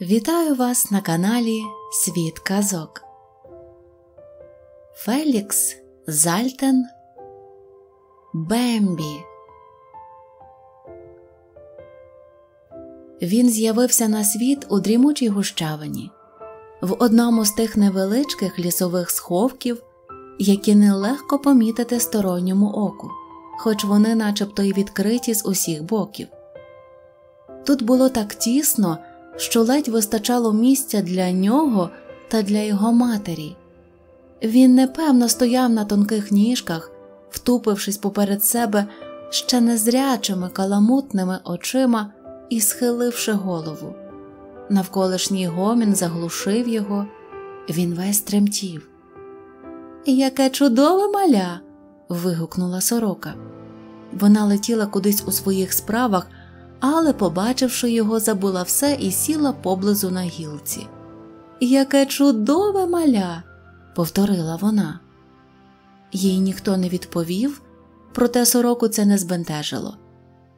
Вітаю вас на каналі Світ Казок. Фелікс Зальтен Бембі. Він з'явився на світ у дрімучій гущавині, в одному з тих невеличких лісових сховків, які нелегко помітити сторонньому оку, хоч вони начебто й відкриті з усіх боків. Тут було так тісно що ледь вистачало місця для нього та для його матері. Він непевно стояв на тонких ніжках, втупившись поперед себе ще незрячими каламутними очима і схиливши голову. Навколишній гомін заглушив його, він весь тремтів. Яке чудове маля. вигукнула сорока. Вона летіла кудись у своїх справах, але, побачивши його, забула все і сіла поблизу на гілці. Яке чудове маля, повторила вона. Їй ніхто не відповів, проте сороку це не збентежило.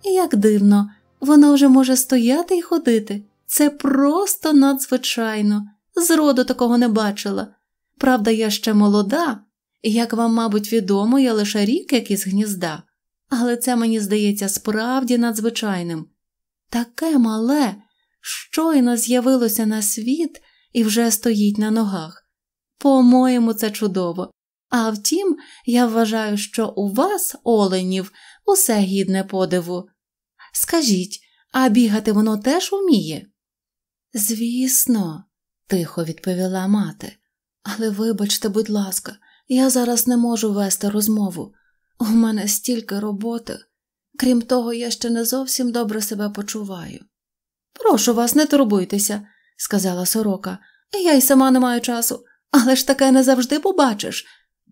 Як дивно, вона вже може стояти і ходити. Це просто надзвичайно. Зроду такого не бачила. Правда, я ще молода, як вам, мабуть, відомо, я лише рік як із гнізда але це мені здається справді надзвичайним. Таке мале, щойно з'явилося на світ і вже стоїть на ногах. По-моєму, це чудово. А втім, я вважаю, що у вас, оленів, усе гідне подиву. Скажіть, а бігати воно теж уміє? Звісно, тихо відповіла мати, але вибачте, будь ласка, я зараз не можу вести розмову. У мене стільки роботи, крім того, я ще не зовсім добре себе почуваю. Прошу вас, не турбуйтеся, сказала сорока, я й сама не маю часу, але ж таке не завжди побачиш.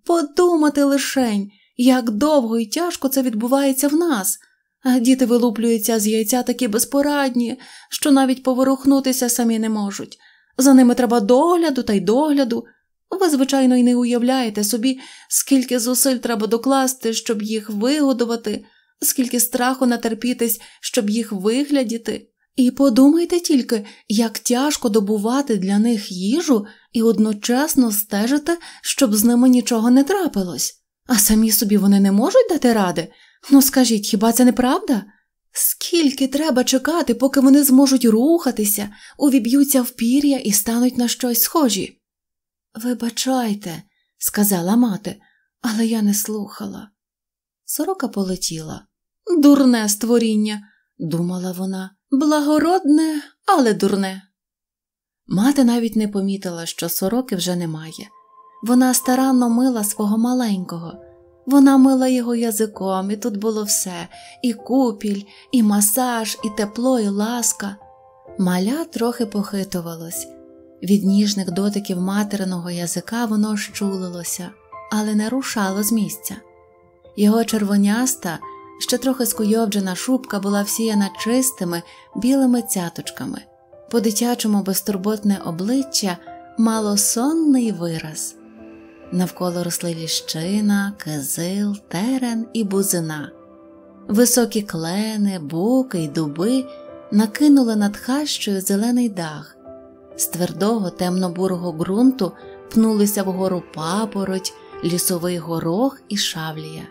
Подумати лишень, як довго і тяжко це відбувається в нас. а Діти вилуплюються з яйця такі безпорадні, що навіть поворухнутися самі не можуть. За ними треба догляду та й догляду. Ви, звичайно, й не уявляєте собі, скільки зусиль треба докласти, щоб їх вигодувати, скільки страху натерпітись, щоб їх виглядіти. І подумайте тільки, як тяжко добувати для них їжу і одночасно стежити, щоб з ними нічого не трапилось, а самі собі вони не можуть дати ради? Ну скажіть, хіба це не правда? Скільки треба чекати, поки вони зможуть рухатися, увіб'ються в пір'я і стануть на щось схожі? Вибачайте, сказала мати, але я не слухала. Сорока полетіла. Дурне створіння, думала вона, благородне, але дурне. Мати навіть не помітила, що сороки вже немає. Вона старанно мила свого маленького, вона мила його язиком, і тут було все і купіль, і масаж, і тепло, і ласка. Маля трохи похитувалось, від ніжних дотиків материного язика воно щулилося, але не рушало з місця. Його червоняста, ще трохи скуйовджена шубка була всіяна чистими білими цяточками, по дитячому безтурботне обличчя мало сонний вираз. Навколо росли ліщина, кизил, терен і бузина. Високі клени, буки й дуби накинули над хащою зелений дах. З твердого темно-бурого ґрунту пнулися вгору папороть, лісовий горох і шавлія.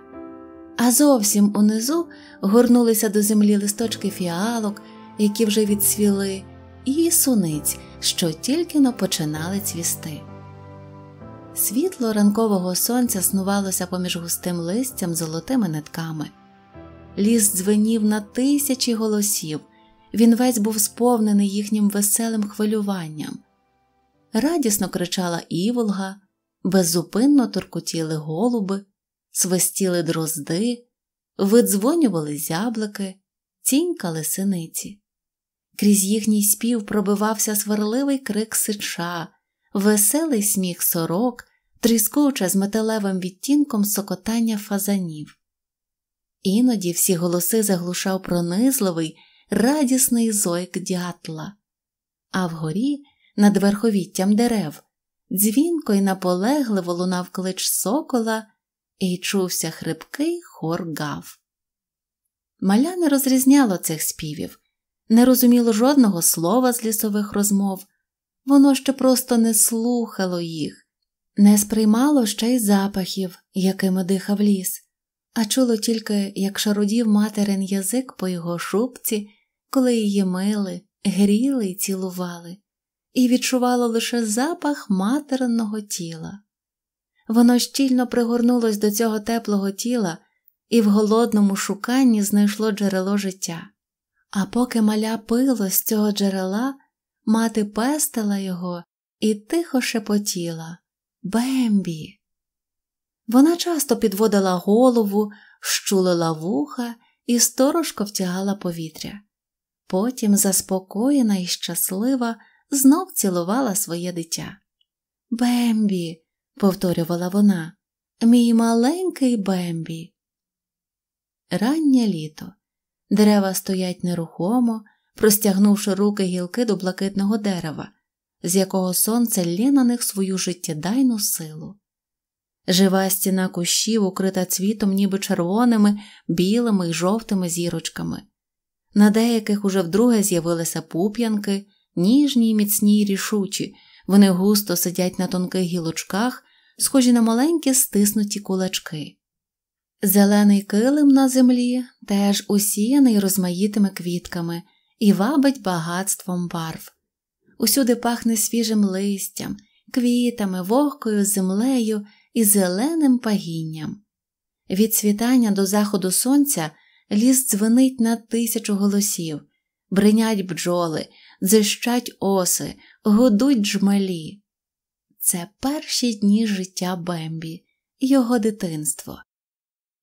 А зовсім унизу горнулися до землі листочки фіалок, які вже відсвіли, і суниць, що тільки но починали цвісти. Світло ранкового сонця снувалося поміж густим листям золотими нитками. Ліс дзвенів на тисячі голосів він весь був сповнений їхнім веселим хвилюванням. Радісно кричала іволга, беззупинно торкотіли голуби, свистіли дрозди, видзвонювали зяблики, цінькали синиці. Крізь їхній спів пробивався сварливий крик сича, веселий сміх сорок, тріскуче з металевим відтінком сокотання фазанів. Іноді всі голоси заглушав пронизливий, радісний зойк дятла. А вгорі, над верховіттям дерев, дзвінко й наполегливо лунав клич сокола і чувся хрипкий хор гав. Маля не розрізняло цих співів, не розуміло жодного слова з лісових розмов, воно ще просто не слухало їх, не сприймало ще й запахів, якими дихав ліс а чуло тільки, як шарудів материн язик по його шубці, коли її мили, гріли й цілували, і відчувало лише запах материнного тіла. Воно щільно пригорнулось до цього теплого тіла і в голодному шуканні знайшло джерело життя. А поки маля пило з цього джерела, мати пестила його і тихо шепотіла Бембі! Вона часто підводила голову, щулила вуха і сторожко втягала повітря. Потім, заспокоєна і щаслива, знов цілувала своє дитя. Бембі, повторювала вона, мій маленький Бембі. Раннє літо. Дерева стоять нерухомо, простягнувши руки гілки до блакитного дерева, з якого сонце лє на них свою життєдайну силу. Жива стіна кущів укрита цвітом, ніби червоними, білими й жовтими зірочками. На деяких уже вдруге з'явилися пуп'янки, ніжні й міцні й рішучі, вони густо сидять на тонких гілочках, схожі на маленькі стиснуті кулачки. Зелений килим на землі теж усіяний розмаїтими квітками і вабить багатством барв. Усюди пахне свіжим листям, квітами, вогкою землею і зеленим пагінням. Від світання до заходу сонця ліс дзвенить на тисячу голосів, бринять бджоли, дзищать оси, гудуть жмелі. Це перші дні життя Бембі, його дитинство.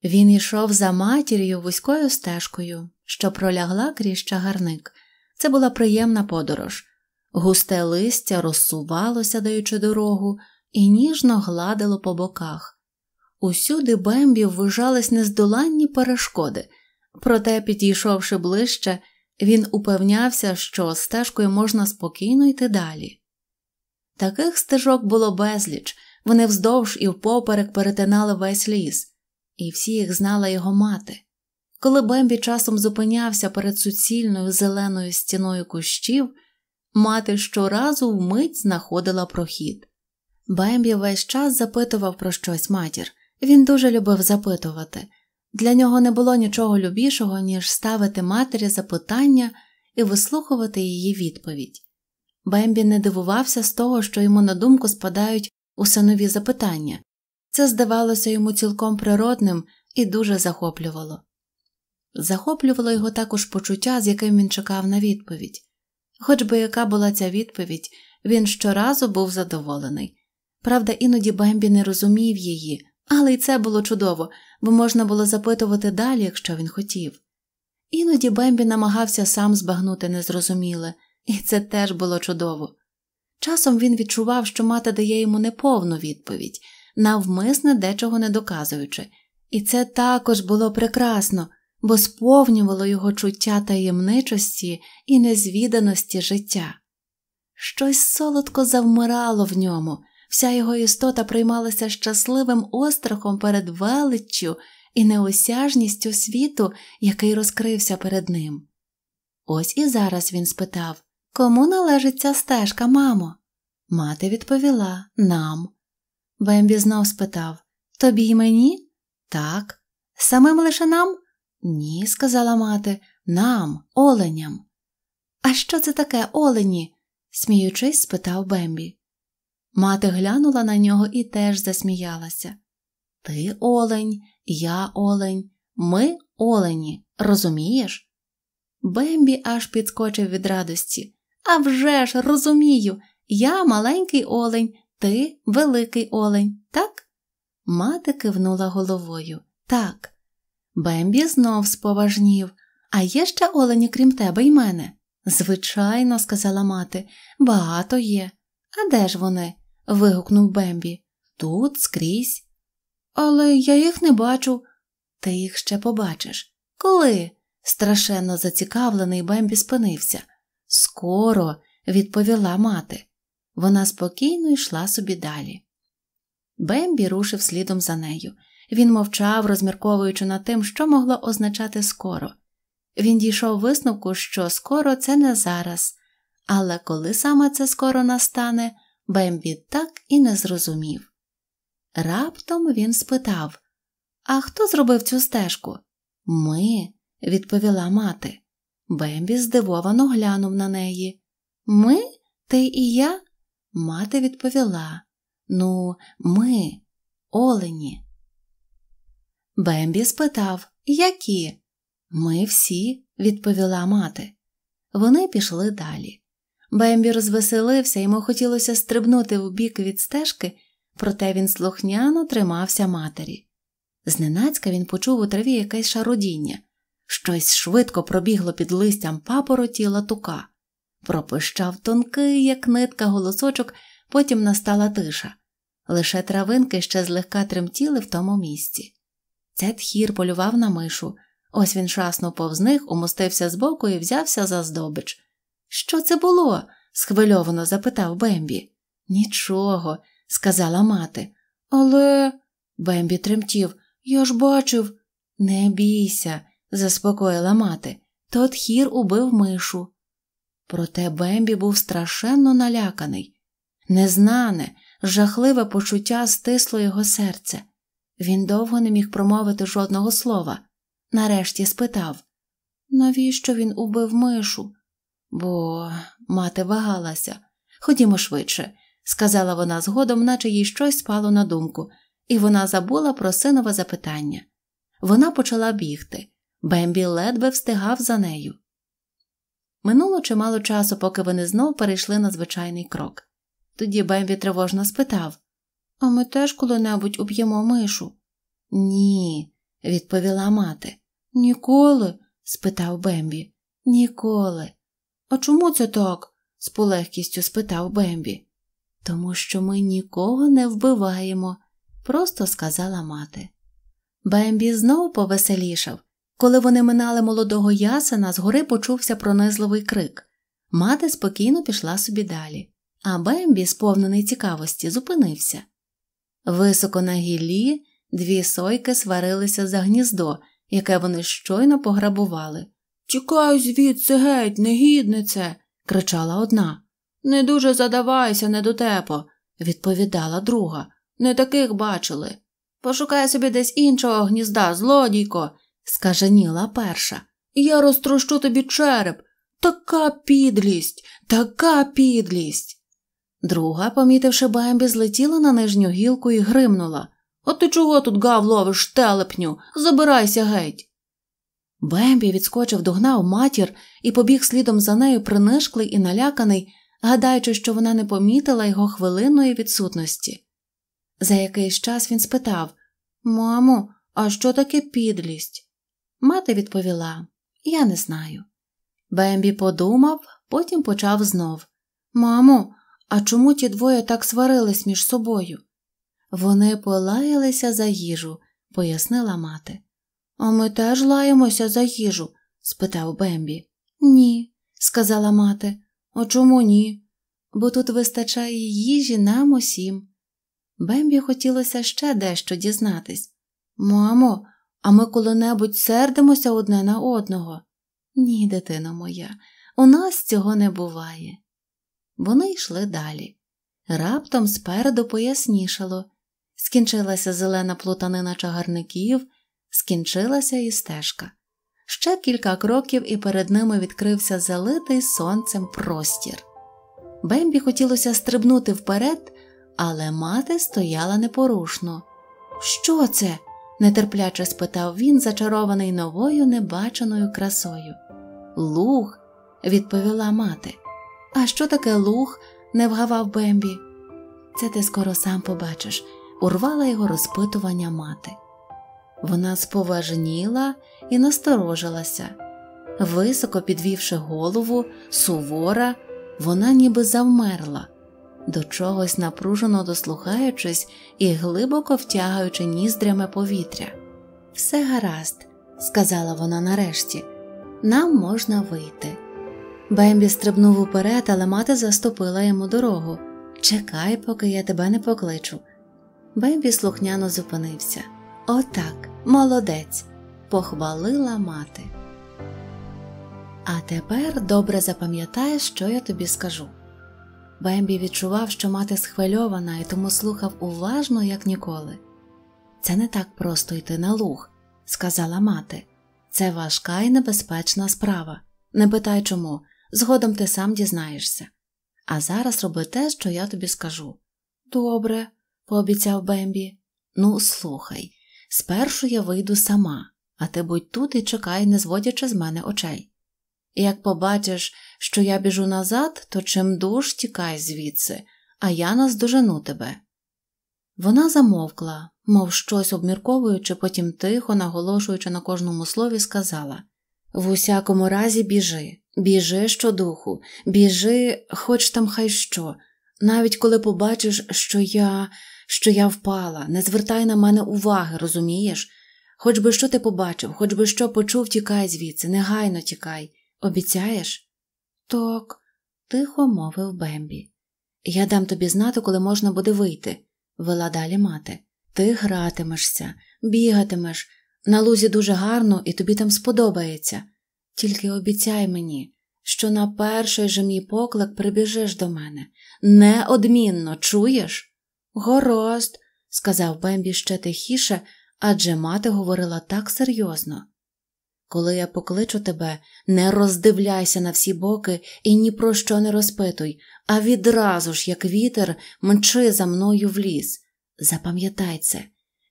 Він йшов за матір'ю вузькою стежкою, що пролягла крізь чагарник. Це була приємна подорож. Густе листя розсувалося, даючи дорогу, і ніжно гладило по боках. Усюди бембі ввижались нездоланні перешкоди, проте, підійшовши ближче, він упевнявся, що стежкою можна спокійно йти далі. Таких стежок було безліч, вони вздовж і впоперек перетинали весь ліс, і всі їх знала його мати. Коли Бембі часом зупинявся перед суцільною зеленою стіною кущів, мати щоразу вмить знаходила прохід. Бембі весь час запитував про щось матір, він дуже любив запитувати. Для нього не було нічого любішого, ніж ставити матері запитання і вислухувати її відповідь. Бембі не дивувався з того, що йому на думку спадають усе нові запитання це здавалося йому цілком природним і дуже захоплювало. Захоплювало його також почуття, з яким він чекав на відповідь. Хоч би яка була ця відповідь, він щоразу був задоволений. Правда, іноді Бембі не розумів її, але й це було чудово, бо можна було запитувати далі, якщо він хотів. Іноді Бембі намагався сам збагнути незрозуміле, і це теж було чудово. Часом він відчував, що мати дає йому неповну відповідь, навмисне дечого не доказуючи, і це також було прекрасно, бо сповнювало його чуття таємничості і незвіданості життя. Щось солодко завмирало в ньому. Вся його істота приймалася щасливим острахом перед величчю і неосяжністю світу, який розкрився перед ним. Ось і зараз він спитав Кому належить ця стежка, мамо? Мати відповіла Нам. Бембі знов спитав Тобі й мені? Так. Самим лише нам? Ні, сказала мати, нам, оленям. А що це таке олені? сміючись, спитав Бембі. Мати глянула на нього і теж засміялася. Ти олень, я олень, ми олені, розумієш? Бембі аж підскочив від радості. «А вже ж, розумію, я маленький олень, ти великий олень, так? Мати кивнула головою. Так. Бембі знов споважнів. А є ще олені, крім тебе і мене? Звичайно, сказала мати, багато є. А де ж вони? вигукнув Бембі. Тут скрізь. Але я їх не бачу. Ти їх ще побачиш. Коли? страшенно зацікавлений Бембі спинився. Скоро, відповіла мати. Вона спокійно йшла собі далі. Бембі рушив слідом за нею. Він мовчав, розмірковуючи над тим, що могло означати скоро. Він дійшов висновку, що скоро це не зараз, але коли саме це скоро настане, Бембі так і не зрозумів. Раптом він спитав А хто зробив цю стежку? Ми, відповіла мати. Бембі здивовано глянув на неї. Ми? Ти і я? Мати відповіла. Ну, ми, олені. Бембі спитав, які? Ми всі, відповіла мати. Вони пішли далі. Бембі розвеселився, йому хотілося стрибнути в бік від стежки, проте він слухняно тримався матері. Зненацька він почув у траві якесь шародіння. Щось швидко пробігло під листям папороті латука. Пропищав тонкий, як нитка, голосочок, потім настала тиша. Лише травинки ще злегка тремтіли в тому місці. Цей тхір полював на мишу. Ось він шаснув повз них, умостився збоку і взявся за здобич. Що це було? схвильовано запитав Бембі. Нічого, сказала мати. Але. Бембі тремтів. Я ж бачив. Не бійся, заспокоїла мати. Тот хір убив мишу. Проте Бембі був страшенно наляканий. Незнане, жахливе почуття стисло його серце. Він довго не міг промовити жодного слова. Нарешті спитав, навіщо він убив мишу? бо мати вагалася. Ходімо швидше, сказала вона згодом, наче їй щось спало на думку, і вона забула про синове запитання. Вона почала бігти. Бембі ледве встигав за нею. Минуло чимало часу, поки вони знов перейшли на звичайний крок. Тоді Бембі тривожно спитав А ми теж коли-небудь уб'ємо мишу? Ні, відповіла мати. Ніколи? спитав Бембі. Ніколи. А чому це так? з полегкістю спитав Бембі. Тому що ми нікого не вбиваємо, просто сказала мати. Бембі знову повеселішав. Коли вони минали молодого ясена, згори почувся пронизливий крик. Мати спокійно пішла собі далі, а Бембі, сповнений цікавості, зупинився. Високо на гіллі дві сойки сварилися за гніздо, яке вони щойно пограбували. Тікай звідси геть, негіднице, кричала одна. Не дуже задавайся, недотепо, відповідала друга. Не таких бачили. Пошукай собі десь іншого гнізда, злодійко, скаженіла перша. Я розтрощу тобі череп. Така підлість, така підлість. Друга, помітивши Бембі, злетіла на нижню гілку і гримнула. От ти чого тут гав ловиш, телепню? Забирайся геть. Бембі відскочив, догнав матір і побіг слідом за нею, принишклий і наляканий, гадаючи, що вона не помітила його хвилинної відсутності. За якийсь час він спитав Мамо, а що таке підлість? Мати відповіла Я не знаю. Бембі подумав, потім почав знов Мамо, а чому ті двоє так сварились між собою? Вони полаялися за їжу, пояснила мати. А ми теж лаємося за їжу? спитав Бембі. Ні, сказала мати. А чому ні? Бо тут вистачає їжі нам усім. Бембі хотілося ще дещо дізнатись. Мамо, а ми коли-небудь сердимося одне на одного. Ні, дитино моя, у нас цього не буває. Вони йшли далі. Раптом спереду пояснішало. Скінчилася зелена плутанина чагарників скінчилася і стежка. Ще кілька кроків, і перед ними відкрився залитий сонцем простір. Бембі хотілося стрибнути вперед, але мати стояла непорушно. Що це? нетерпляче спитав він, зачарований новою небаченою красою. Луг, відповіла мати. А що таке луг? не вгавав Бембі. Це ти скоро сам побачиш, урвала його розпитування мати. Вона споважніла і насторожилася. Високо підвівши голову, сувора, вона ніби завмерла, до чогось напружено дослухаючись і глибоко втягаючи ніздрями повітря. Все гаразд, сказала вона нарешті, нам можна вийти. Бембі стрибнув уперед, але мати заступила йому дорогу. Чекай, поки я тебе не покличу. Бембі слухняно зупинився. Отак. Молодець, похвалила мати. А тепер добре запам'ятаєш, що я тобі скажу. Бембі відчував, що мати схвильована і тому слухав уважно, як ніколи. Це не так просто йти на луг, сказала мати. Це важка і небезпечна справа. Не питай чому, згодом ти сам дізнаєшся. А зараз роби те, що я тобі скажу. Добре, пообіцяв Бембі. Ну, слухай. Спершу я вийду сама, а ти будь тут і чекай, не зводячи з мене очей. І як побачиш, що я біжу назад, то чим дуж тікай звідси, а я наздожену тебе. Вона замовкла, мов щось обмірковуючи, потім тихо, наголошуючи на кожному слові, сказала В усякому разі біжи, біжи щодуху, біжи, хоч там хай що, навіть коли побачиш, що я що я впала, не звертай на мене уваги, розумієш? Хоч би що ти побачив, хоч би що почув, тікай звідси, негайно тікай. Обіцяєш? Так, тихо мовив Бембі. Я дам тобі знати, коли можна буде вийти, вела далі мати. Ти гратимешся, бігатимеш, на лузі дуже гарно і тобі там сподобається. Тільки обіцяй мені, що на перший же мій поклик прибіжиш до мене. Неодмінно чуєш? Горост, сказав Бембі ще тихіше, адже мати говорила так серйозно. Коли я покличу тебе, не роздивляйся на всі боки і ні про що не розпитуй, а відразу ж, як вітер, мчи за мною в ліс. Запам'ятай це.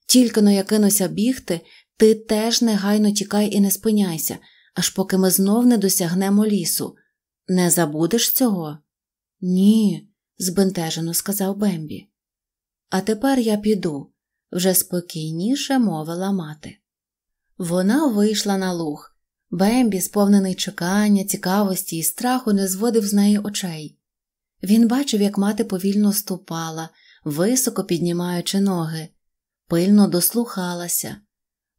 Тільки но я кинуся бігти, ти теж негайно тікай і не спиняйся, аж поки ми знов не досягнемо лісу. Не забудеш цього? Ні, збентежено сказав Бембі. А тепер я піду, вже спокійніше мовила мати. Вона вийшла на луг. Бембі, сповнений чекання, цікавості і страху, не зводив з неї очей. Він бачив, як мати повільно ступала, високо піднімаючи ноги, пильно дослухалася,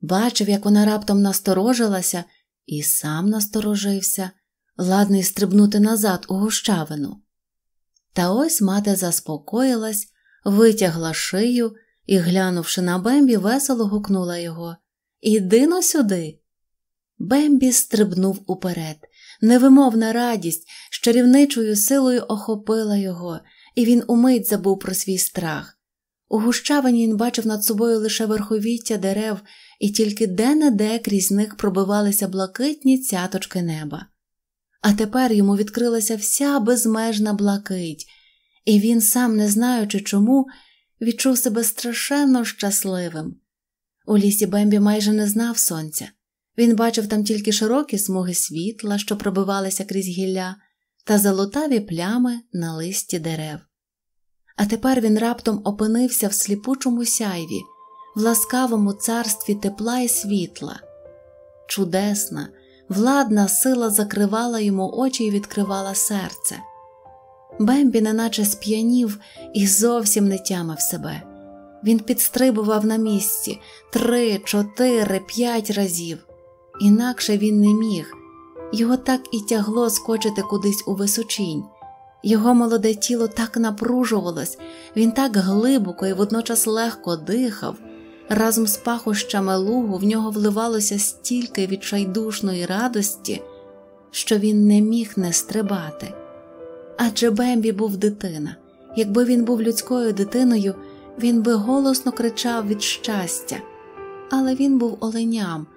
бачив, як вона раптом насторожилася і сам насторожився, ладний стрибнути назад у гущавину. Та ось мати заспокоїлась витягла шию і, глянувши на Бембі, весело гукнула його «Іди-но сюди. Бембі стрибнув уперед. Невимовна радість з чарівничою силою охопила його, і він умить забув про свій страх. У гущавині він бачив над собою лише верховіття дерев, і тільки де-не-де крізь них пробивалися блакитні цяточки неба. А тепер йому відкрилася вся безмежна блакить, і він, сам не знаючи чому, відчув себе страшенно щасливим. У лісі Бембі майже не знав сонця. Він бачив там тільки широкі смуги світла, що пробивалися крізь гілля, та золотаві плями на листі дерев. А тепер він раптом опинився в сліпучому сяйві, в ласкавому царстві тепла і світла. Чудесна, владна сила закривала йому очі і відкривала серце. Бембі неначе сп'янів і зовсім не тямив себе. Він підстрибував на місці три, чотири, п'ять разів, інакше він не міг. Його так і тягло скочити кудись у височінь. Його молоде тіло так напружувалось, він так глибоко і водночас легко дихав. Разом з пахощами лугу в нього вливалося стільки відчайдушної радості, що він не міг не стрибати. Адже Бембі був дитина. Якби він був людською дитиною, він би голосно кричав від щастя, але він був оленям,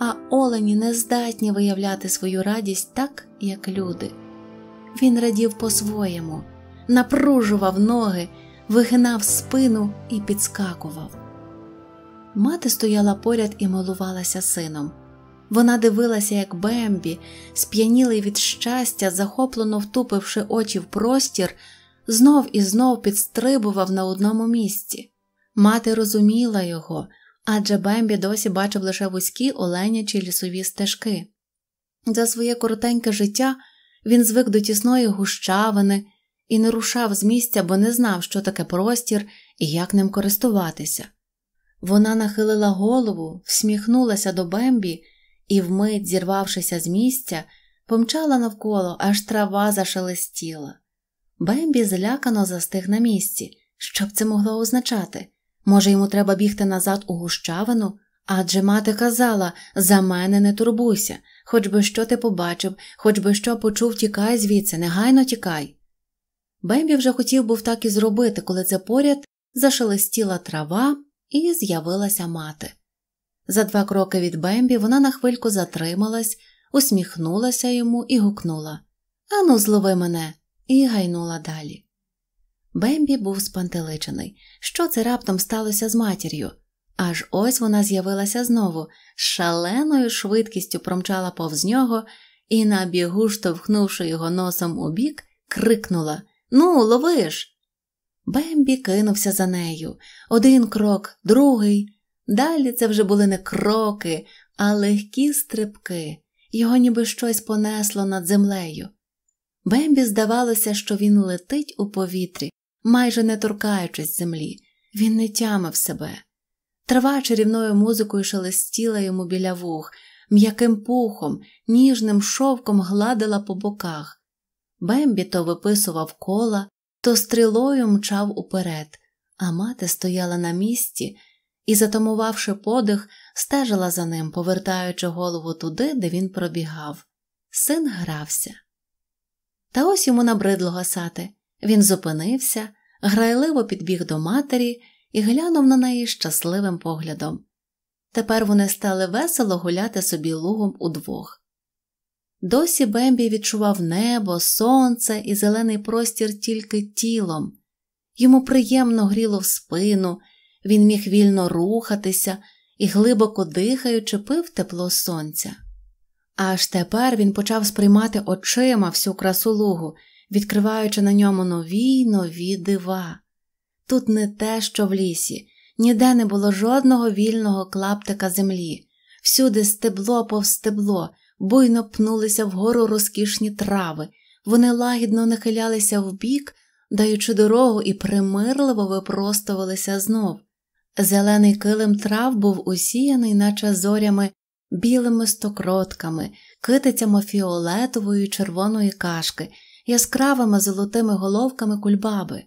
а олені не здатні виявляти свою радість так, як люди. Він радів по-своєму, напружував ноги, вигинав спину і підскакував. Мати стояла поряд і милувалася сином. Вона дивилася, як Бембі, сп'янілий від щастя, захоплено втупивши очі в простір, знов і знов підстрибував на одному місці. Мати розуміла його, адже Бембі досі бачив лише вузькі оленячі лісові стежки. За своє коротеньке життя він звик до тісної гущавини і не рушав з місця, бо не знав, що таке простір і як ним користуватися. Вона нахилила голову, всміхнулася до Бембі і, вмить, зірвавшися з місця, помчала навколо, аж трава зашелестіла. Бембі злякано застиг на місці. Що б це могло означати? Може, йому треба бігти назад у гущавину? Адже мати казала за мене не турбуйся, хоч би що ти побачив, хоч би що почув, тікай звідси, негайно тікай. Бембі вже хотів був так і зробити, коли це поряд зашелестіла трава і з'явилася мати. За два кроки від Бембі вона на хвильку затрималась, усміхнулася йому і гукнула Ану, злови мене, і гайнула далі. Бембі був спантеличений. Що це раптом сталося з матір'ю? Аж ось вона з'явилася знову, з шаленою швидкістю промчала повз нього і, на бігу, штовхнувши його носом у бік, крикнула Ну, ловиш. Бембі кинувся за нею. Один крок, другий. Далі це вже були не кроки, а легкі стрибки, його ніби щось понесло над землею. Бембі здавалося, що він летить у повітрі, майже не торкаючись землі, він не тямив себе. Трава чарівною музикою шелестіла йому біля вух, м'яким пухом, ніжним шовком гладила по боках. Бембі то виписував кола, то стрілою мчав уперед, а мати стояла на місці і, затамувавши подих, стежила за ним, повертаючи голову туди, де він пробігав. Син грався. Та ось йому набридло гасати. Він зупинився, грайливо підбіг до матері і глянув на неї щасливим поглядом. Тепер вони стали весело гуляти собі лугом удвох. Досі Бембі відчував небо, сонце і зелений простір тільки тілом. Йому приємно гріло в спину, він міг вільно рухатися і, глибоко дихаючи, пив тепло сонця. Аж тепер він почав сприймати очима всю красу лугу, відкриваючи на ньому нові й нові дива. Тут не те, що в лісі, ніде не було жодного вільного клаптика землі, всюди стебло повстебло, буйно пнулися вгору розкішні трави, вони лагідно нахилялися вбік, даючи дорогу і примирливо випростувалися знов, Зелений килим трав був усіяний, наче зорями, білими стокротками, китицями фіолетової червоної кашки, яскравими золотими головками кульбаби.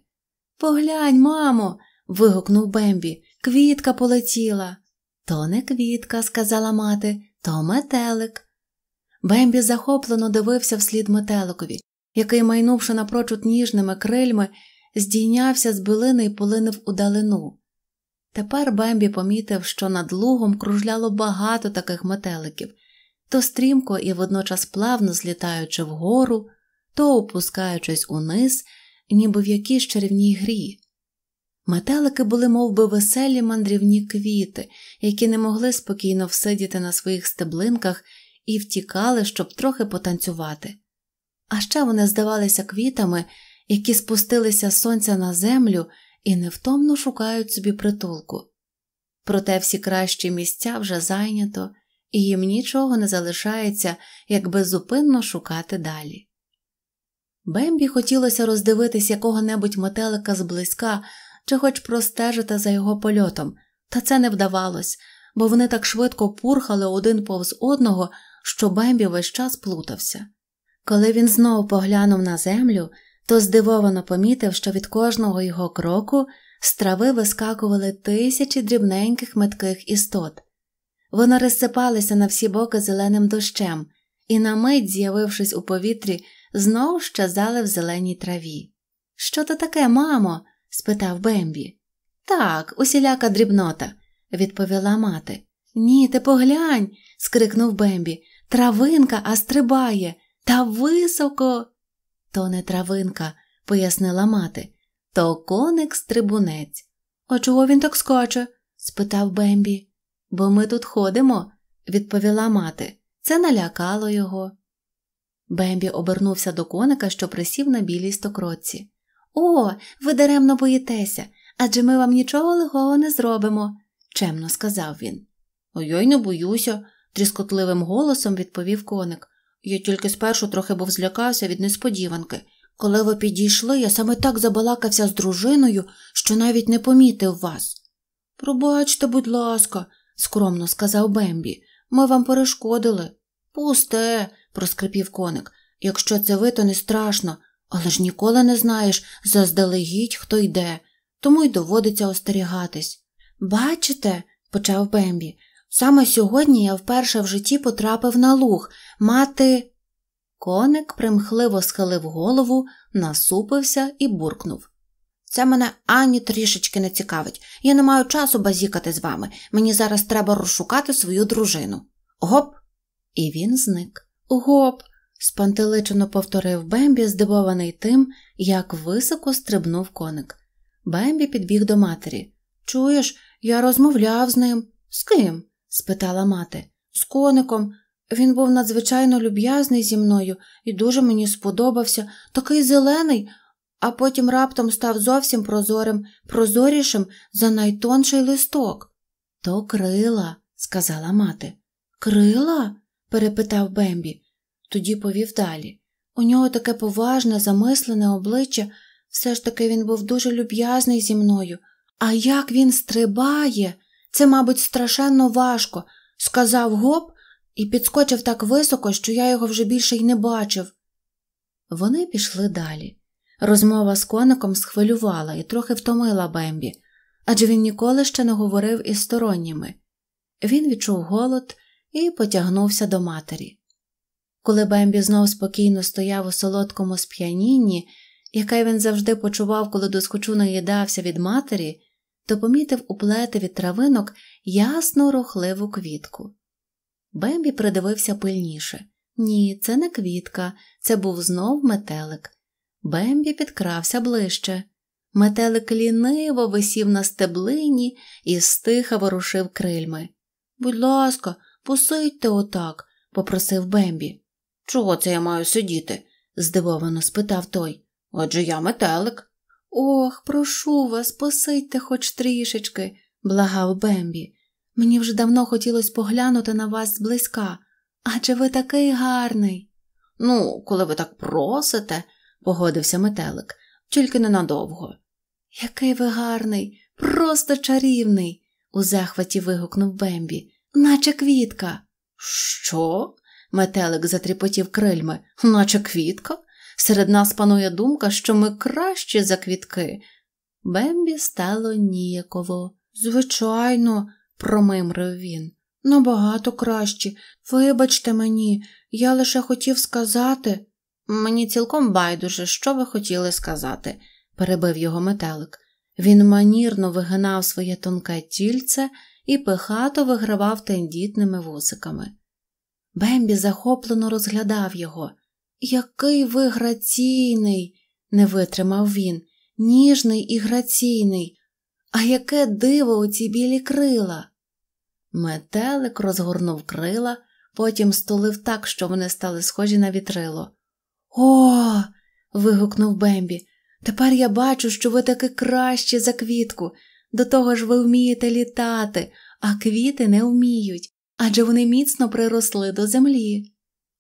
Поглянь, мамо. вигукнув Бембі. Квітка полетіла. То не квітка, сказала мати, то метелик. Бембі захоплено дивився вслід метеликові, який, майнувши напрочуд ніжними крильми, здійнявся з билини і полинив у далину. Тепер Бембі помітив, що над лугом кружляло багато таких метеликів, то стрімко і водночас плавно злітаючи вгору, то опускаючись униз, ніби в якійсь чарівній грі. Метелики були мов би, веселі мандрівні квіти, які не могли спокійно всидіти на своїх стеблинках і втікали, щоб трохи потанцювати. А ще вони здавалися квітами, які спустилися сонця на землю і невтомно шукають собі притулку. Проте всі кращі місця вже зайнято, і їм нічого не залишається, як беззупинно шукати далі. Бембі хотілося роздивитись якого небудь метелика зблизька чи хоч простежити за його польотом, та це не вдавалось, бо вони так швидко пурхали один повз одного, що Бембі весь час плутався. Коли він знову поглянув на землю, то здивовано помітив, що від кожного його кроку з трави вискакували тисячі дрібненьких метких істот. Вони розсипалися на всі боки зеленим дощем і, на мить, з'явившись у повітрі, знов щазали в зеленій траві. Що то таке, мамо? спитав Бембі. Так, усіляка дрібнота, відповіла мати. Ні, ти поглянь. скрикнув Бембі. Травинка, а стрибає, та високо. То не травинка, пояснила мати, то коник стрибунець. А чого він так скаче? спитав Бембі. Бо ми тут ходимо, відповіла мати. Це налякало його. Бембі обернувся до коника, що присів на білій стокротці. О, ви даремно боїтеся, адже ми вам нічого лихого не зробимо, чемно сказав він. «О, я й не боюся, тріскотливим голосом відповів коник. Я тільки спершу трохи був злякався від несподіванки. Коли ви підійшли, я саме так забалакався з дружиною, що навіть не помітив вас. Пробачте, будь ласка, скромно сказав Бембі, ми вам перешкодили. Пусте, проскрипів коник. Якщо це ви, то не страшно, але ж ніколи не знаєш, заздалегідь хто йде, тому й доводиться остерігатись. Бачите, почав Бембі, Саме сьогодні я вперше в житті потрапив на луг. Мати. Коник примхливо схилив голову, насупився і буркнув. Це мене ані трішечки не цікавить. Я не маю часу базікати з вами. Мені зараз треба розшукати свою дружину. Гоп! І він зник. Гоп! спантеличено повторив Бембі, здивований тим, як високо стрибнув коник. Бембі підбіг до матері. Чуєш, я розмовляв з ним. З ким? спитала мати. З коником. Він був надзвичайно люб'язний зі мною і дуже мені сподобався, такий зелений, а потім раптом став зовсім прозорим, прозорішим за найтонший листок. То крила, сказала мати. Крила? перепитав Бембі, тоді повів далі. У нього таке поважне, замислене обличчя, все ж таки він був дуже люб'язний зі мною. А як він стрибає, це, мабуть, страшенно важко, сказав гоп і підскочив так високо, що я його вже більше й не бачив. Вони пішли далі. Розмова з коником схвилювала і трохи втомила Бембі, адже він ніколи ще не говорив із сторонніми. Він відчув голод і потягнувся до матері. Коли Бембі знов спокійно стояв у солодкому сп'янінні, яке він завжди почував, коли доскочу наїдався від матері, то помітив у плетеві травинок ясну рухливу квітку. Бембі придивився пильніше ні, це не квітка, це був знов метелик. Бембі підкрався ближче. Метелик ліниво висів на стеблині і стиха ворушив крильми. Будь ласка, посидьте отак, попросив Бембі. Чого це я маю сидіти? здивовано спитав той. Отже я метелик. Ох, прошу вас, посидьте хоч трішечки, благав Бембі. Мені вже давно хотілося поглянути на вас зблизька, адже ви такий гарний. Ну, коли ви так просите, погодився метелик, тільки ненадовго. Який ви гарний, просто чарівний, у захваті вигукнув Бембі, наче квітка. Що? метелик затріпотів крильми, наче квітка? Серед нас панує думка, що ми краще за квітки. Бембі стало ніяково. Звичайно, промимрив він. Набагато краще. Вибачте мені, я лише хотів сказати. Мені цілком байдуже, що ви хотіли сказати, перебив його метелик. Він манірно вигинав своє тонке тільце і пихато вигравав тендітними вусиками. Бембі захоплено розглядав його. Який ви граційний, не витримав він, ніжний і граційний, а яке диво у ці білі крила. Метелик розгорнув крила, потім стулив так, що вони стали схожі на вітрило. О. вигукнув Бембі. Тепер я бачу, що ви таки краще за квітку. До того ж ви вмієте літати, а квіти не вміють, адже вони міцно приросли до землі.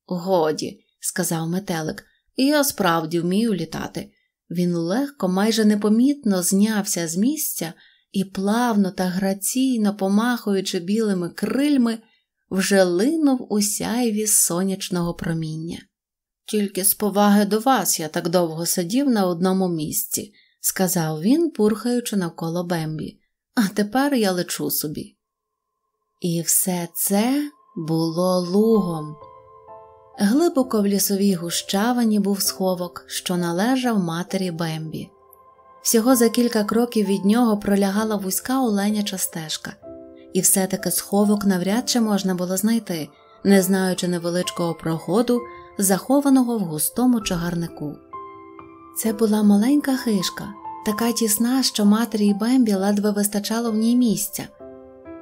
Годі, сказав метелик, я справді вмію літати. Він легко, майже непомітно знявся з місця і, плавно та граційно помахуючи білими крильми, вже линув у сяйві сонячного проміння. Тільки з поваги до вас я так довго сидів на одному місці, сказав він, пурхаючи навколо Бембі, а тепер я лечу собі. І все це було лугом. Глибоко в лісовій гущавині був сховок, що належав матері Бембі. Всього за кілька кроків від нього пролягала вузька оленяча стежка, і все-таки сховок навряд чи можна було знайти, не знаючи невеличкого проходу, захованого в густому чагарнику. Це була маленька хишка, така тісна, що матері і Бембі ледве вистачало в ній місця,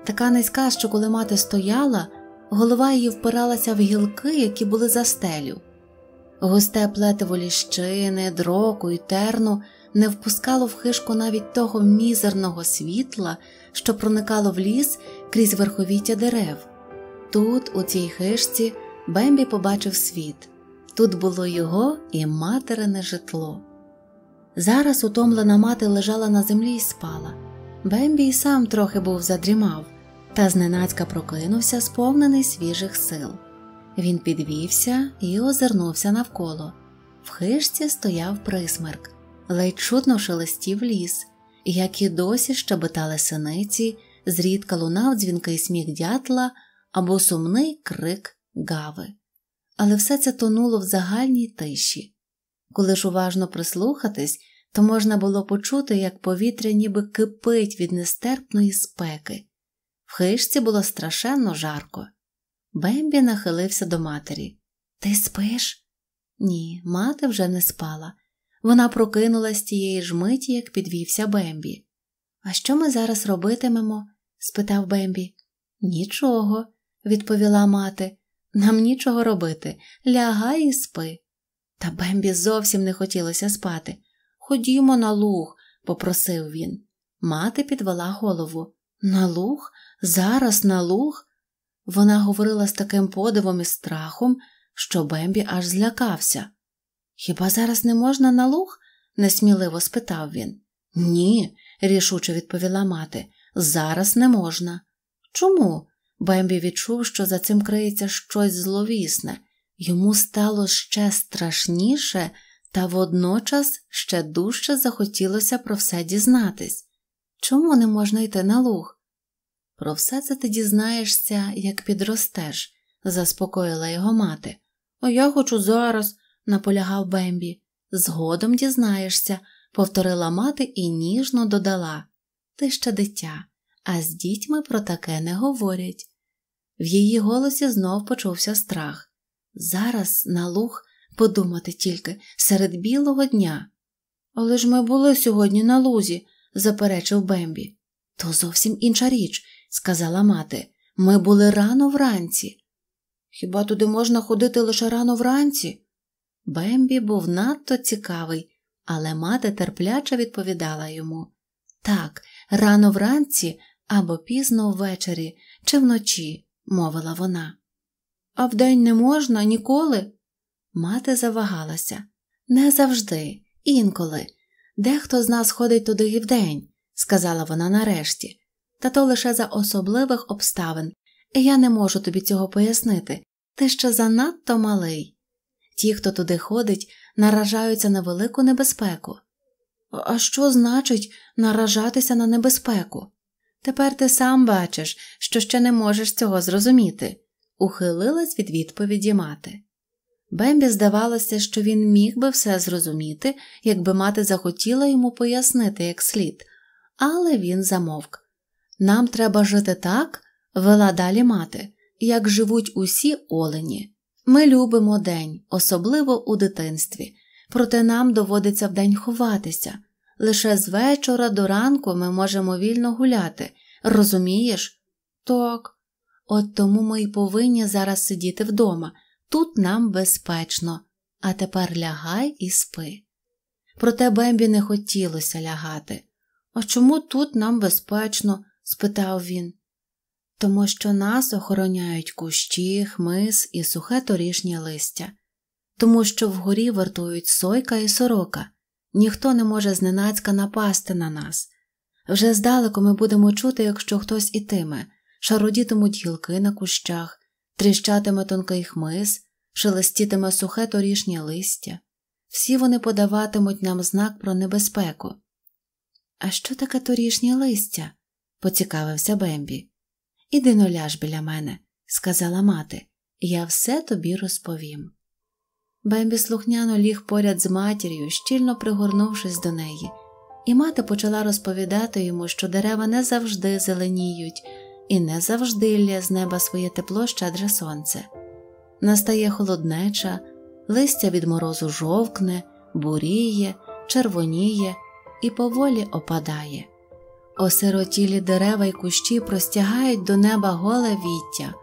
така низька, що коли мати стояла голова її впиралася в гілки, які були за стелю. Густе плетиво ліщини, дроку і терну не впускало в хишку навіть того мізерного світла, що проникало в ліс крізь верховіття дерев. Тут, у цій хижці, Бембі побачив світ тут було його і материне житло. Зараз утомлена мати лежала на землі і спала. Бембі й сам трохи був задрімав та зненацька прокинувся, сповнений свіжих сил. Він підвівся і озирнувся навколо. В хижці стояв присмерк, ледь чутно шелестів ліс, як і досі щебетали синиці, зрідка лунав дзвінкий сміх дятла або сумний крик гави. Але все це тонуло в загальній тиші. Коли ж уважно прислухатись, то можна було почути, як повітря ніби кипить від нестерпної спеки, в хижці було страшенно жарко. Бембі нахилився до матері. Ти спиш? Ні, мати вже не спала. Вона прокинулась тієї ж миті, як підвівся Бембі. А що ми зараз робитимемо? спитав Бембі. Нічого, відповіла мати. Нам нічого робити. Лягай і спи. Та Бембі зовсім не хотілося спати. Ходімо на луг, попросив він. Мати підвела голову. На луг? Зараз на луг? Вона говорила з таким подивом і страхом, що Бембі аж злякався. Хіба зараз не можна на луг? несміливо спитав він. Ні, рішуче відповіла мати. Зараз не можна. Чому? Бембі відчув, що за цим криється щось зловісне, йому стало ще страшніше, та водночас ще дужче захотілося про все дізнатись. Чому не можна йти на луг? Про все це ти дізнаєшся, як підростеш, заспокоїла його мати. «А я хочу зараз, наполягав Бембі. Згодом дізнаєшся, повторила мати і ніжно додала. Ти ще дитя, а з дітьми про таке не говорять. В її голосі знов почувся страх. Зараз на луг подумати тільки серед білого дня. Але ж ми були сьогодні на лузі, заперечив Бембі. То зовсім інша річ сказала мати. Ми були рано вранці. Хіба туди можна ходити лише рано вранці? Бембі був надто цікавий, але мати терпляче відповідала йому так, рано вранці або пізно ввечері чи вночі, мовила вона. А вдень не можна ніколи? Мати завагалася. Не завжди, інколи. Дехто з нас ходить туди і вдень, сказала вона нарешті та то лише за особливих обставин, я не можу тобі цього пояснити ти ще занадто малий. Ті, хто туди ходить, наражаються на велику небезпеку. А що значить наражатися на небезпеку? Тепер ти сам бачиш, що ще не можеш цього зрозуміти, ухилилась від відповіді мати. Бембі здавалося, що він міг би все зрозуміти, якби мати захотіла йому пояснити як слід, але він замовк. Нам треба жити так, вела далі мати, як живуть усі олені. Ми любимо день, особливо у дитинстві, проте нам доводиться вдень ховатися. Лише з вечора до ранку ми можемо вільно гуляти, розумієш? Так, от тому ми й повинні зараз сидіти вдома, тут нам безпечно, а тепер лягай і спи. Проте Бембі не хотілося лягати. А чому тут нам безпечно? спитав він, тому що нас охороняють кущі, хмиз і сухе торішнє листя, тому що вгорі вартують сойка і сорока, ніхто не може зненацька напасти на нас. Вже здалеку ми будемо чути, якщо хтось ітиме, шарудітимуть гілки на кущах, тріщатиме тонкий хмиз, шелестітиме сухе торішнє листя. Всі вони подаватимуть нам знак про небезпеку. А що таке торішнє листя? поцікавився Бембі. Іди но ляж біля мене, сказала мати, я все тобі розповім. Бембі слухняно ліг поряд з матір'ю, щільно пригорнувшись до неї, і мати почала розповідати йому, що дерева не завжди зеленіють і не завжди лє з неба своє тепло щедре сонце. Настає холоднеча, листя від морозу жовкне, буріє, червоніє і поволі опадає. Осиротілі дерева й кущі простягають до неба голе віття,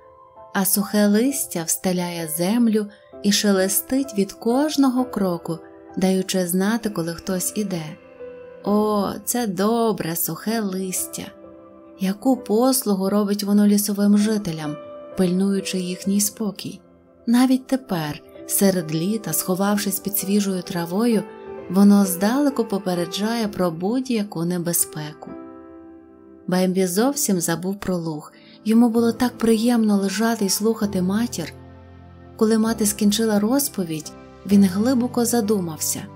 а сухе листя встеляє землю і шелестить від кожного кроку, даючи знати, коли хтось іде. О, це добре, сухе листя, яку послугу робить воно лісовим жителям, пильнуючи їхній спокій. Навіть тепер, серед літа, сховавшись під свіжою травою, воно здалеку попереджає про будь-яку небезпеку. Бембі зовсім забув про луг. Йому було так приємно лежати і слухати матір. Коли мати скінчила розповідь, він глибоко задумався.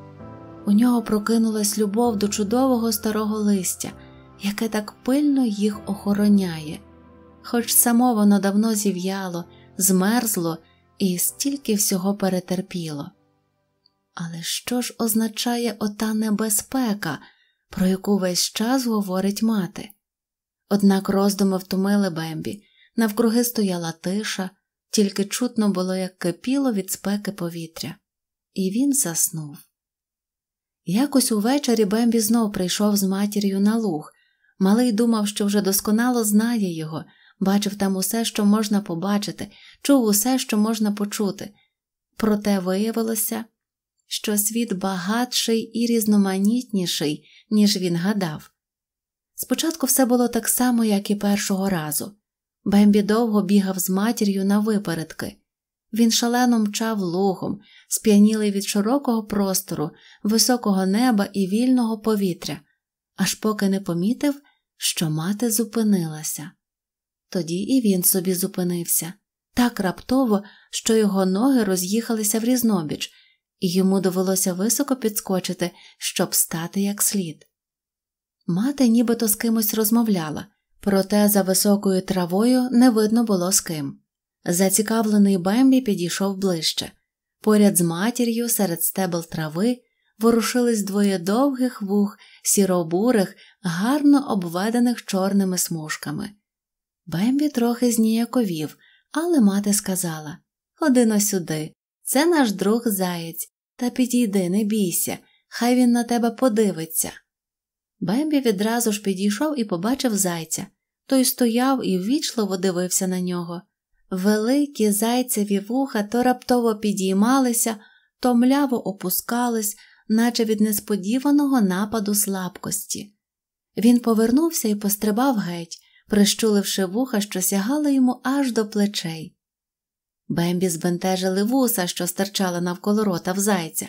У нього прокинулась любов до чудового старого листя, яке так пильно їх охороняє, хоч само воно давно зів'яло, змерзло і стільки всього перетерпіло. Але що ж означає ота небезпека, про яку весь час говорить мати? Однак роздуми втомили Бембі, навкруги стояла тиша, тільки чутно було, як кипіло від спеки повітря, і він заснув. Якось увечері Бембі знов прийшов з матір'ю на луг. Малий думав, що вже досконало знає його, бачив там усе, що можна побачити, чув усе, що можна почути. Проте виявилося, що світ багатший і різноманітніший, ніж він гадав. Спочатку все було так само, як і першого разу. Бембі довго бігав з матір'ю на випередки. Він шалено мчав лугом, сп'янілий від широкого простору, високого неба і вільного повітря, аж поки не помітив, що мати зупинилася. Тоді і він собі зупинився так раптово, що його ноги роз'їхалися в різнобіч, і йому довелося високо підскочити, щоб стати як слід. Мати нібито з кимось розмовляла, проте за високою травою не видно було з ким. Зацікавлений Бембі підійшов ближче. Поряд з матір'ю, серед стебел трави, ворушились двоє довгих вух, сіробурих, гарно обведених чорними смужками. Бембі трохи зніяковів, але мати сказала Ходино сюди, це наш друг заєць, та підійди, не бійся, хай він на тебе подивиться. Бембі відразу ж підійшов і побачив зайця. Той стояв і ввічливо дивився на нього. Великі зайцеві вуха то раптово підіймалися, то мляво опускались, наче від несподіваного нападу слабкості. Він повернувся і пострибав геть, прищуливши вуха, що сягали йому аж до плечей. Бембі збентежили вуса, що стирчали навколо рота в зайця,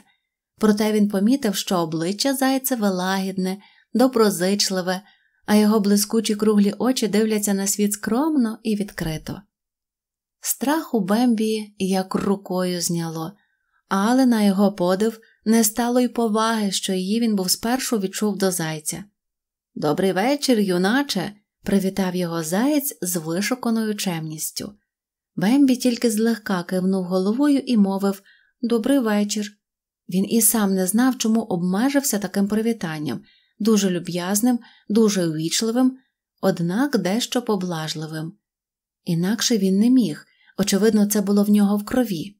проте він помітив, що обличчя зайцеве лагідне доброзичливе, а його блискучі круглі очі дивляться на світ скромно і відкрито. Страх у Бембі як рукою зняло, але на його подив не стало й поваги, що її він був спершу відчув до зайця. Добрий вечір, юначе, привітав його заєць з вишуканою чемністю. Бембі тільки злегка кивнув головою і мовив Добрий вечір. Він і сам не знав, чому обмежився таким привітанням, дуже люб'язним, дуже увічливим, однак дещо поблажливим. Інакше він не міг, очевидно, це було в нього в крові.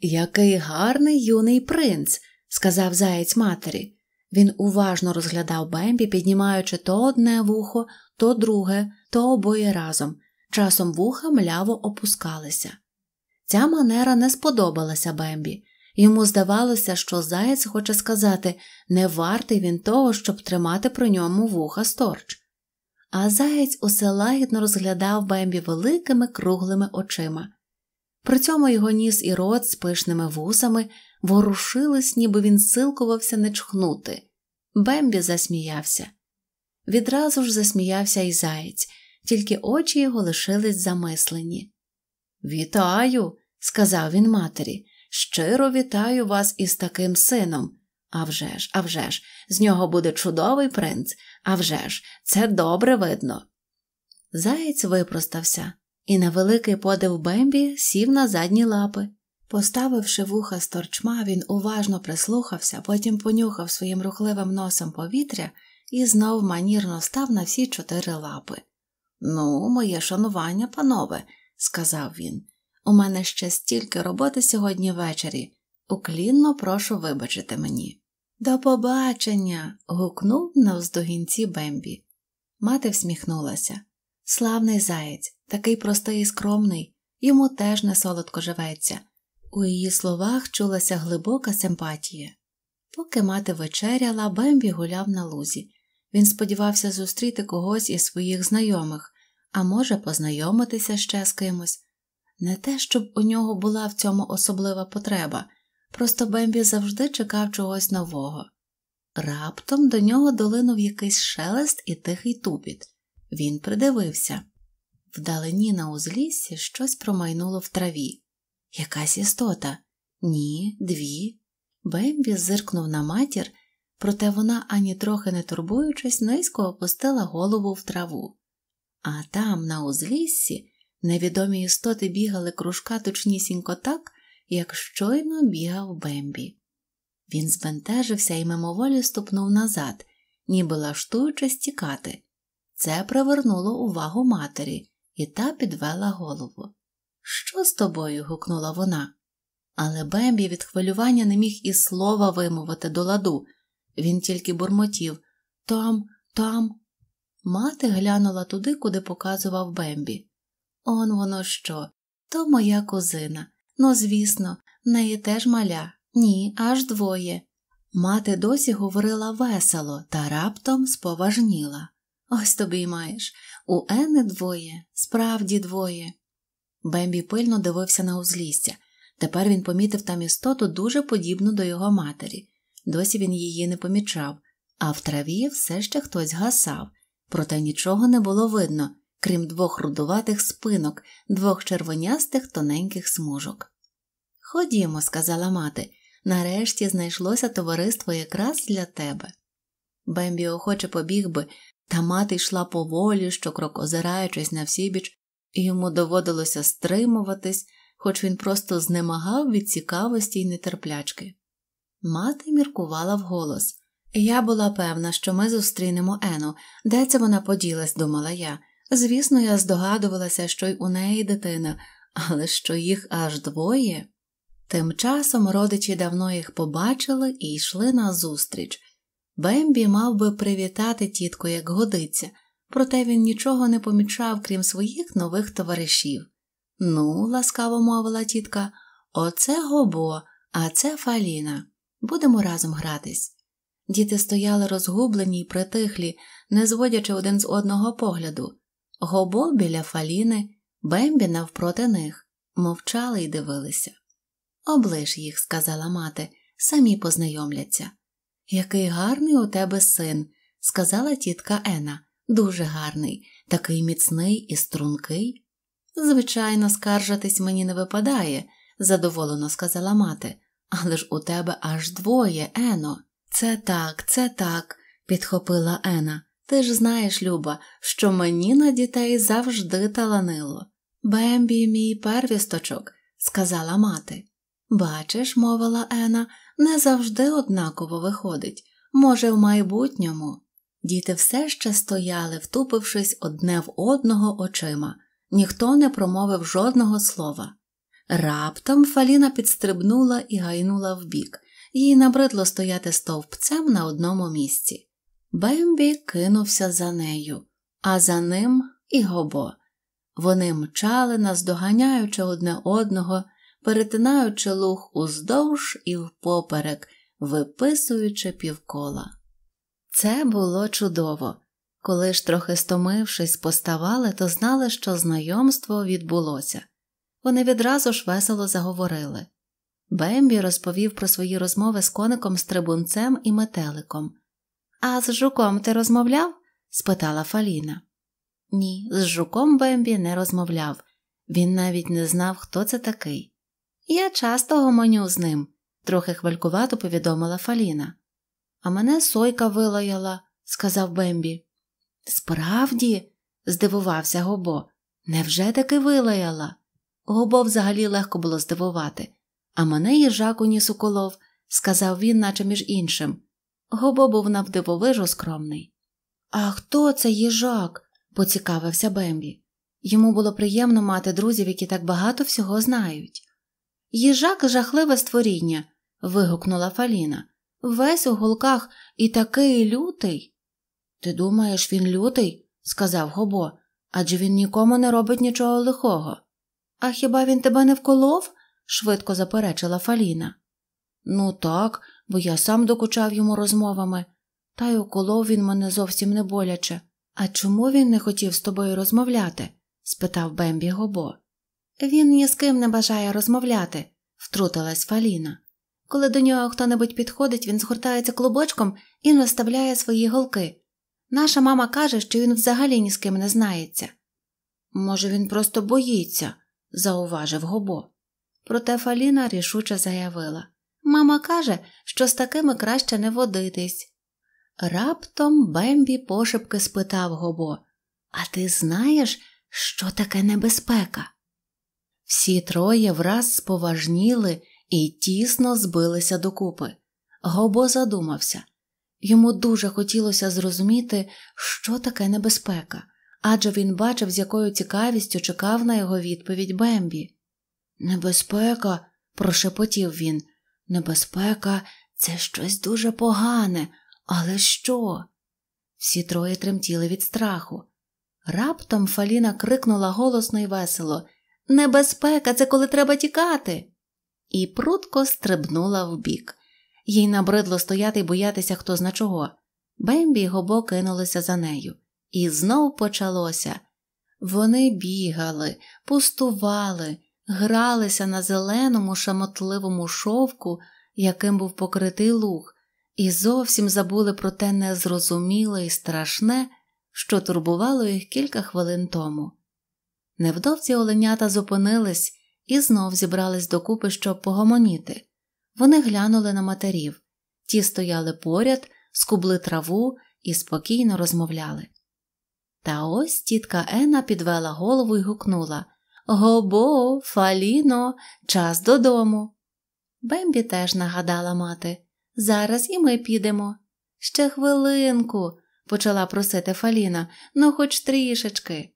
Який гарний юний принц, сказав заєць матері. Він уважно розглядав Бембі, піднімаючи то одне вухо, то друге, то обоє разом. Часом вуха мляво опускалися. Ця манера не сподобалася Бембі. Йому здавалося, що заєць хоче сказати не вартий він того, щоб тримати про ньому вуха сторч. А заєць усе лагідно розглядав Бембі великими круглими очима. При цьому його ніс і рот з пишними вусами ворушились, ніби він силкувався не чхнути. Бембі засміявся. Відразу ж засміявся і заєць, тільки очі його лишились замислені. Вітаю, сказав він матері. Щиро вітаю вас із таким сином. А вже ж, а вже ж, з нього буде чудовий принц, А вже ж, це добре видно. Заєць випростався і на великий подив Бембі сів на задні лапи. Поставивши вуха з торчма, він уважно прислухався, потім понюхав своїм рухливим носом повітря і знов манірно став на всі чотири лапи. Ну, моє шанування, панове, сказав він, у мене ще стільки роботи сьогодні ввечері. Уклінно прошу вибачити мені. До побачення. гукнув навздогінці Бембі. Мати всміхнулася. Славний заєць, такий простий і скромний, йому теж не солодко живеться. У її словах чулася глибока симпатія. Поки мати вечеряла, Бембі гуляв на лузі. Він сподівався зустріти когось із своїх знайомих, а може, познайомитися ще з кимось. Не те, щоб у нього була в цьому особлива потреба, просто Бембі завжди чекав чогось нового. Раптом до нього долинув якийсь шелест і тихий тупіт. Він придивився. Вдалині на узліссі щось промайнуло в траві. Якась істота. Ні, дві. Бембі зиркнув на матір, проте вона, ані трохи не турбуючись, низько опустила голову в траву. А там, на узліссі, Невідомі істоти бігали кружка точнісінько так, як щойно бігав Бембі. Він збентежився і мимоволі ступнув назад, ніби лаштуючи стікати. Це привернуло увагу матері, і та підвела голову. Що з тобою? гукнула вона. Але Бембі від хвилювання не міг і слова вимовити до ладу. Він тільки бурмотів Там, там. Мати глянула туди, куди показував Бембі. Он воно що? То моя кузина. Ну, звісно, в неї теж маля. Ні, аж двоє. Мати досі говорила весело та раптом споважніла. Ось тобі й маєш. У Ени двоє, справді двоє. Бембі пильно дивився на узлістя. Тепер він помітив там істоту дуже подібну до його матері. Досі він її не помічав, а в траві все ще хтось гасав, проте нічого не було видно, крім двох рудуватих спинок, двох червонястих тоненьких смужок. Ходімо, сказала мати, нарешті знайшлося товариство якраз для тебе. Бембі охоче побіг би, та мати йшла поволі, що крок озираючись на всібіч, і йому доводилося стримуватись, хоч він просто знемагав від цікавості й нетерплячки. Мати міркувала вголос. Я була певна, що ми зустрінемо Ену, де це вона поділась, думала я. Звісно, я здогадувалася, що й у неї дитина, але що їх аж двоє. Тим часом родичі давно їх побачили і йшли назустріч. Бембі мав би привітати тітку, як годиться, проте він нічого не помічав, крім своїх нових товаришів. Ну, ласкаво мовила тітка, оце гобо, а це Фаліна. Будемо разом гратись. Діти стояли розгублені й притихлі, не зводячи один з одного погляду. Гобо біля Фаліни, Бембі навпроти них, мовчали й дивилися. Оближ їх, сказала мати, самі познайомляться. Який гарний у тебе син, сказала тітка Ена, дуже гарний, такий міцний і стрункий. Звичайно, скаржитись мені не випадає, задоволено сказала мати, але ж у тебе аж двоє, Ено. Це так, це так, підхопила Ена. Ти ж знаєш, Люба, що мені на дітей завжди таланило. Бембі мій первісточок, сказала мати. Бачиш, мовила Ена, не завжди однаково виходить. Може, в майбутньому. Діти все ще стояли, втупившись одне в одного очима, ніхто не промовив жодного слова. Раптом Фаліна підстрибнула і гайнула вбік, їй набридло стояти стовпцем на одному місці. Бембі кинувся за нею, а за ним і гобо. Вони мчали, наздоганяючи одне одного, перетинаючи луг уздовж і впоперек, виписуючи півкола. Це було чудово. Коли ж, трохи стомившись, поставали, то знали, що знайомство відбулося. Вони відразу ж весело заговорили. Бембі розповів про свої розмови з коником, стрибунцем і метеликом. А з жуком ти розмовляв? спитала Фаліна. Ні, з жуком Бембі не розмовляв. Він навіть не знав, хто це такий. Я часто гомоню з ним, трохи хвалькувато повідомила Фаліна. А мене сойка вилаяла, сказав Бембі. Справді, здивувався Гобо, невже таки вилаяла? Гобо взагалі легко було здивувати, а мене їжак уніс уколов, сказав він, наче між іншим. Гобо був навдивовижу скромний. А хто це їжак? поцікавився Бембі. Йому було приємно мати друзів, які так багато всього знають. Їжак жахливе створіння. вигукнула Фаліна. Весь у гулках і такий лютий. Ти думаєш, він лютий? сказав Гобо, адже він нікому не робить нічого лихого. А хіба він тебе не вколов? швидко заперечила Фаліна. Ну так, бо я сам докучав йому розмовами, та й уколов він мене зовсім не боляче. А чому він не хотів з тобою розмовляти? спитав Бембі Гобо. Він ні з ким не бажає розмовляти, втрутилась Фаліна. Коли до нього хто небудь підходить, він згортається клубочком і наставляє свої голки. Наша мама каже, що він взагалі ні з ким не знається. Може, він просто боїться, зауважив Гобо. Проте Фаліна рішуче заявила Мама каже, що з такими краще не водитись. Раптом Бембі пошепки спитав Гобо А ти знаєш, що таке небезпека? Всі троє враз споважніли і тісно збилися докупи. Гобо задумався. Йому дуже хотілося зрозуміти, що таке небезпека, адже він бачив, з якою цікавістю чекав на його відповідь Бембі. Небезпека, прошепотів він. Небезпека це щось дуже погане, але що? Всі троє тремтіли від страху. Раптом Фаліна крикнула голосно і весело Небезпека, це коли треба тікати. І прудко стрибнула вбік. Їй набридло стояти і боятися хто зна чого. Бембі й гобо кинулися за нею. І знов почалося. Вони бігали, пустували гралися на зеленому шамотливому шовку, яким був покритий луг, і зовсім забули про те незрозуміле і страшне, що турбувало їх кілька хвилин тому. Невдовзі оленята зупинились і знов зібрались докупи, щоб погомоніти. Вони глянули на матерів, ті стояли поряд, скубли траву і спокійно розмовляли. Та ось тітка Ена підвела голову і гукнула Гобо, Фаліно, час додому. Бембі теж нагадала мати. Зараз і ми підемо. Ще хвилинку, почала просити Фаліна, ну хоч трішечки.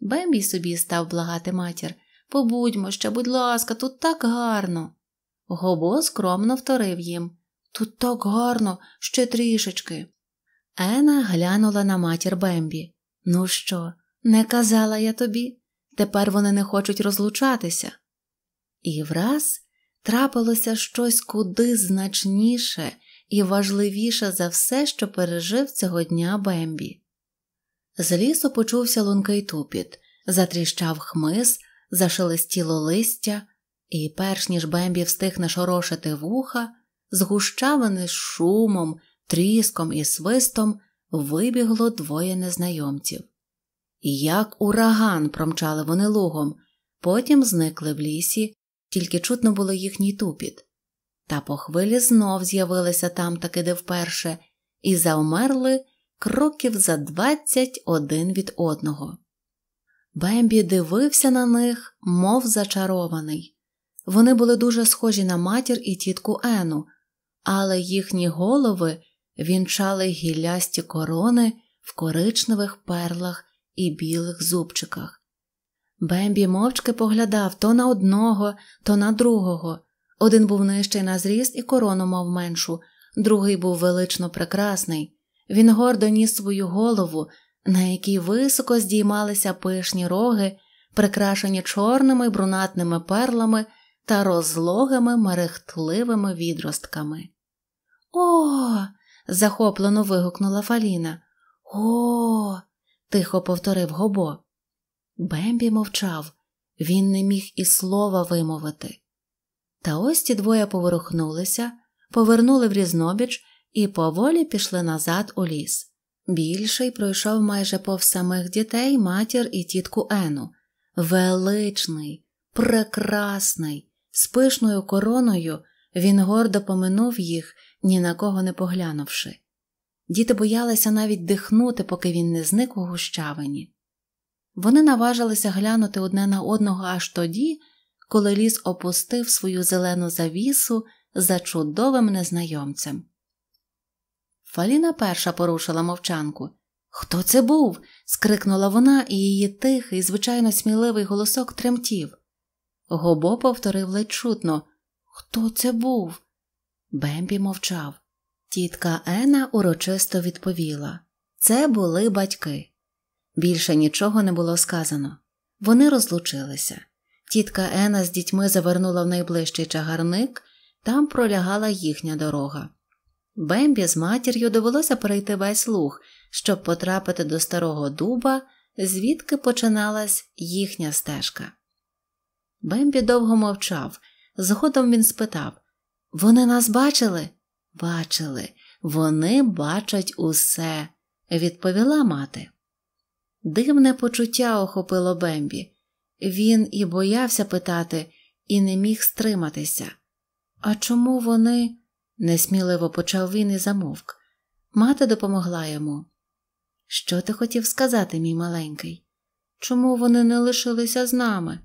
Бембі собі став благати матір. Побудьмо ще, будь ласка, тут так гарно. Гобо скромно вторив їм. Тут так гарно, ще трішечки. Ена глянула на матір Бембі. Ну що, не казала я тобі? Тепер вони не хочуть розлучатися. І враз трапилося щось куди значніше і важливіше за все, що пережив цього дня Бембі. З лісу почувся лункий тупіт, затріщав хмиз, зашелестіло листя, і, перш ніж Бембі встиг нашорошити вуха, з гущавини з шумом, тріском і свистом вибігло двоє незнайомців як ураган промчали вони лугом, потім зникли в лісі, тільки чутно було їхній тупіт. Та по хвилі знов з'явилися там таки де вперше, і завмерли кроків за двадцять один від одного. Бембі дивився на них, мов зачарований. Вони були дуже схожі на матір і тітку Ену, але їхні голови вінчали гілясті корони в коричневих перлах і білих зубчиках. Бембі мовчки поглядав то на одного, то на другого. Один був нижчий на зріст і корону мав меншу, другий був велично прекрасний. Він гордо ніс свою голову, на якій високо здіймалися пишні роги, прикрашені чорними брунатними перлами та розлогими мерехтливими відростками. О. захоплено вигукнула Фаліна. О тихо повторив Гобо. Бембі мовчав, він не міг і слова вимовити. Та ось ті двоє поворухнулися, повернули в різнобіч і поволі пішли назад у ліс. Більший пройшов майже пов самих дітей матір і тітку Ену. Величний, прекрасний, з пишною короною він гордо поминув їх, ні на кого не поглянувши. Діти боялися навіть дихнути, поки він не зник у гущавині. Вони наважилися глянути одне на одного аж тоді, коли ліс опустив свою зелену завісу за чудовим незнайомцем. Фаліна перша порушила мовчанку. Хто це був? скрикнула вона, і її тихий, звичайно сміливий голосок тремтів. Гобо повторив ледь чутно Хто це був? Бембі мовчав. Тітка Ена урочисто відповіла це були батьки. Більше нічого не було сказано. Вони розлучилися. Тітка Ена з дітьми завернула в найближчий чагарник, там пролягала їхня дорога. Бембі з матір'ю довелося перейти весь луг, щоб потрапити до старого дуба, звідки починалась їхня стежка. Бембі довго мовчав. Згодом він спитав Вони нас бачили? Бачили, вони бачать усе, відповіла мати. Дивне почуття охопило Бембі. Він і боявся питати, і не міг стриматися. А чому вони? несміливо почав він і замовк. Мати допомогла йому. Що ти хотів сказати, мій маленький? Чому вони не лишилися з нами?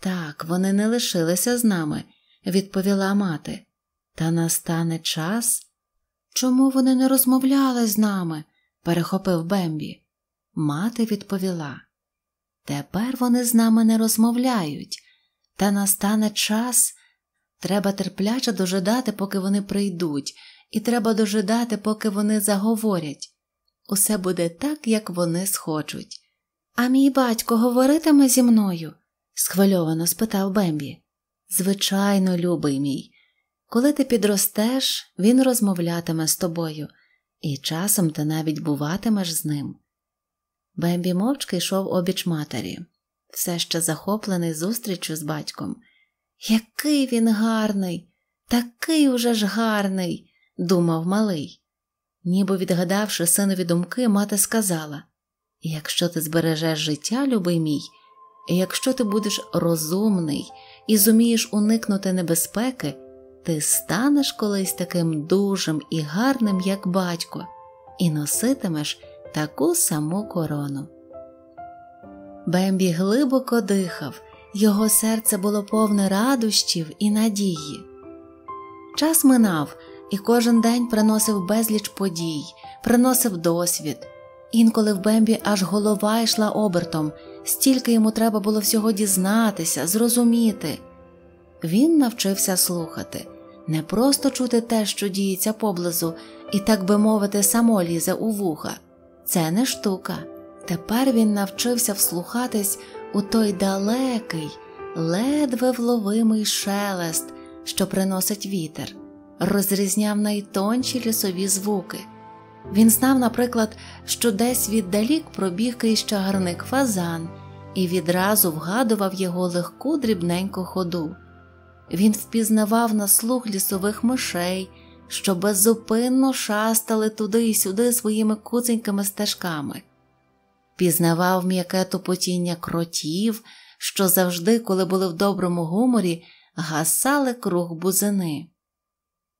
Так, вони не лишилися з нами, відповіла мати. Та настане час? Чому вони не розмовляли з нами? перехопив Бембі. Мати відповіла. Тепер вони з нами не розмовляють, та настане час. Треба терпляче дожидати, поки вони прийдуть, і треба дожидати, поки вони заговорять. Усе буде так, як вони схочуть. А мій батько говоритиме зі мною? схвильовано спитав Бембі. Звичайно, любий мій. Коли ти підростеш, він розмовлятиме з тобою, і часом ти навіть буватимеш з ним. Бембі мовчки йшов обіч матері, все ще захоплений зустрічю з батьком. Який він гарний, такий уже ж гарний, думав малий. Ніби відгадавши синові думки, мати сказала Якщо ти збережеш життя, любий мій, і якщо ти будеш розумний і зумієш уникнути небезпеки ти станеш колись таким дужим і гарним, як батько, і носитимеш таку саму корону. Бембі глибоко дихав, його серце було повне радощів і надії. Час минав, і кожен день приносив безліч подій, приносив досвід. Інколи в Бембі аж голова йшла обертом, стільки йому треба було всього дізнатися, зрозуміти. Він навчився слухати, не просто чути те, що діється поблизу, і, так би мовити, само лізе у вуха. Це не штука. Тепер він навчився вслухатись у той далекий, ледве вловимий шелест, що приносить вітер, розрізняв найтонші лісові звуки. Він знав, наприклад, що десь віддалік пробіг кріщагарник фазан і відразу вгадував його легку дрібненьку ходу. Він впізнавав на слух лісових мишей, що беззупинно шастали туди і сюди своїми куценькими стежками, пізнавав м'яке тупотіння кротів, що завжди, коли були в доброму гуморі, гасали круг бузини.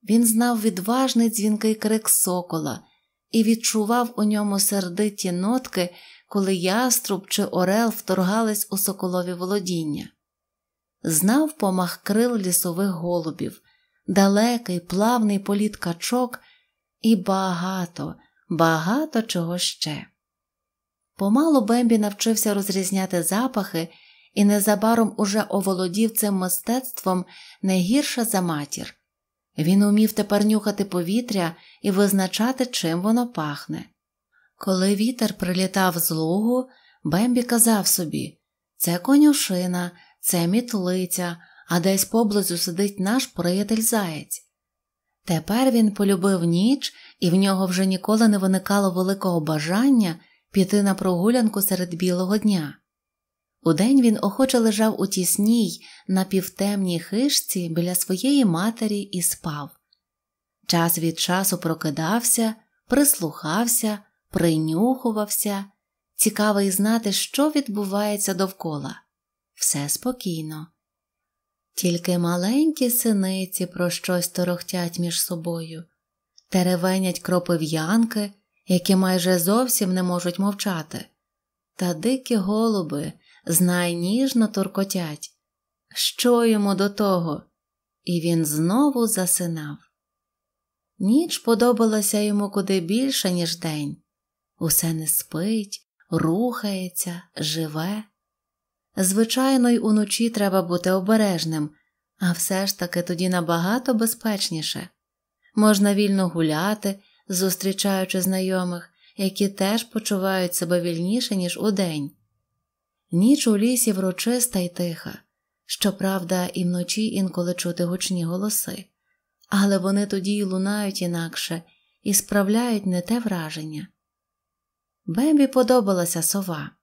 Він знав відважний дзвінкий крик сокола і відчував у ньому сердиті нотки, коли яструб чи орел вторгались у соколові володіння знав помах крил лісових голубів, далекий плавний політ качок і багато, багато чого ще. Помалу Бембі навчився розрізняти запахи і незабаром уже оволодів цим мистецтвом не гірше за матір. Він умів тепер нюхати повітря і визначати, чим воно пахне. Коли вітер прилітав з лугу, Бембі казав собі це конюшина, це мітлиця, а десь поблизу сидить наш приятель заєць. Тепер він полюбив ніч, і в нього вже ніколи не виникало великого бажання піти на прогулянку серед білого дня. Удень він охоче лежав у тісній, напівтемній хижці біля своєї матері і спав. Час від часу прокидався, прислухався, принюхувався, цікавий знати, що відбувається довкола все спокійно. Тільки маленькі синиці про щось торохтять між собою, теревенять кропив'янки, які майже зовсім не можуть мовчати, та дикі голуби знайніжно туркотять. Що йому до того? І він знову засинав. Ніч подобалася йому куди більше, ніж день. Усе не спить, рухається, живе. Звичайно, й уночі треба бути обережним, а все ж таки тоді набагато безпечніше. Можна вільно гуляти, зустрічаючи знайомих, які теж почувають себе вільніше, ніж удень. Ніч у лісі врочиста й тиха, щоправда, і вночі інколи чути гучні голоси, але вони тоді й лунають інакше і справляють не те враження. Бембі подобалася сова.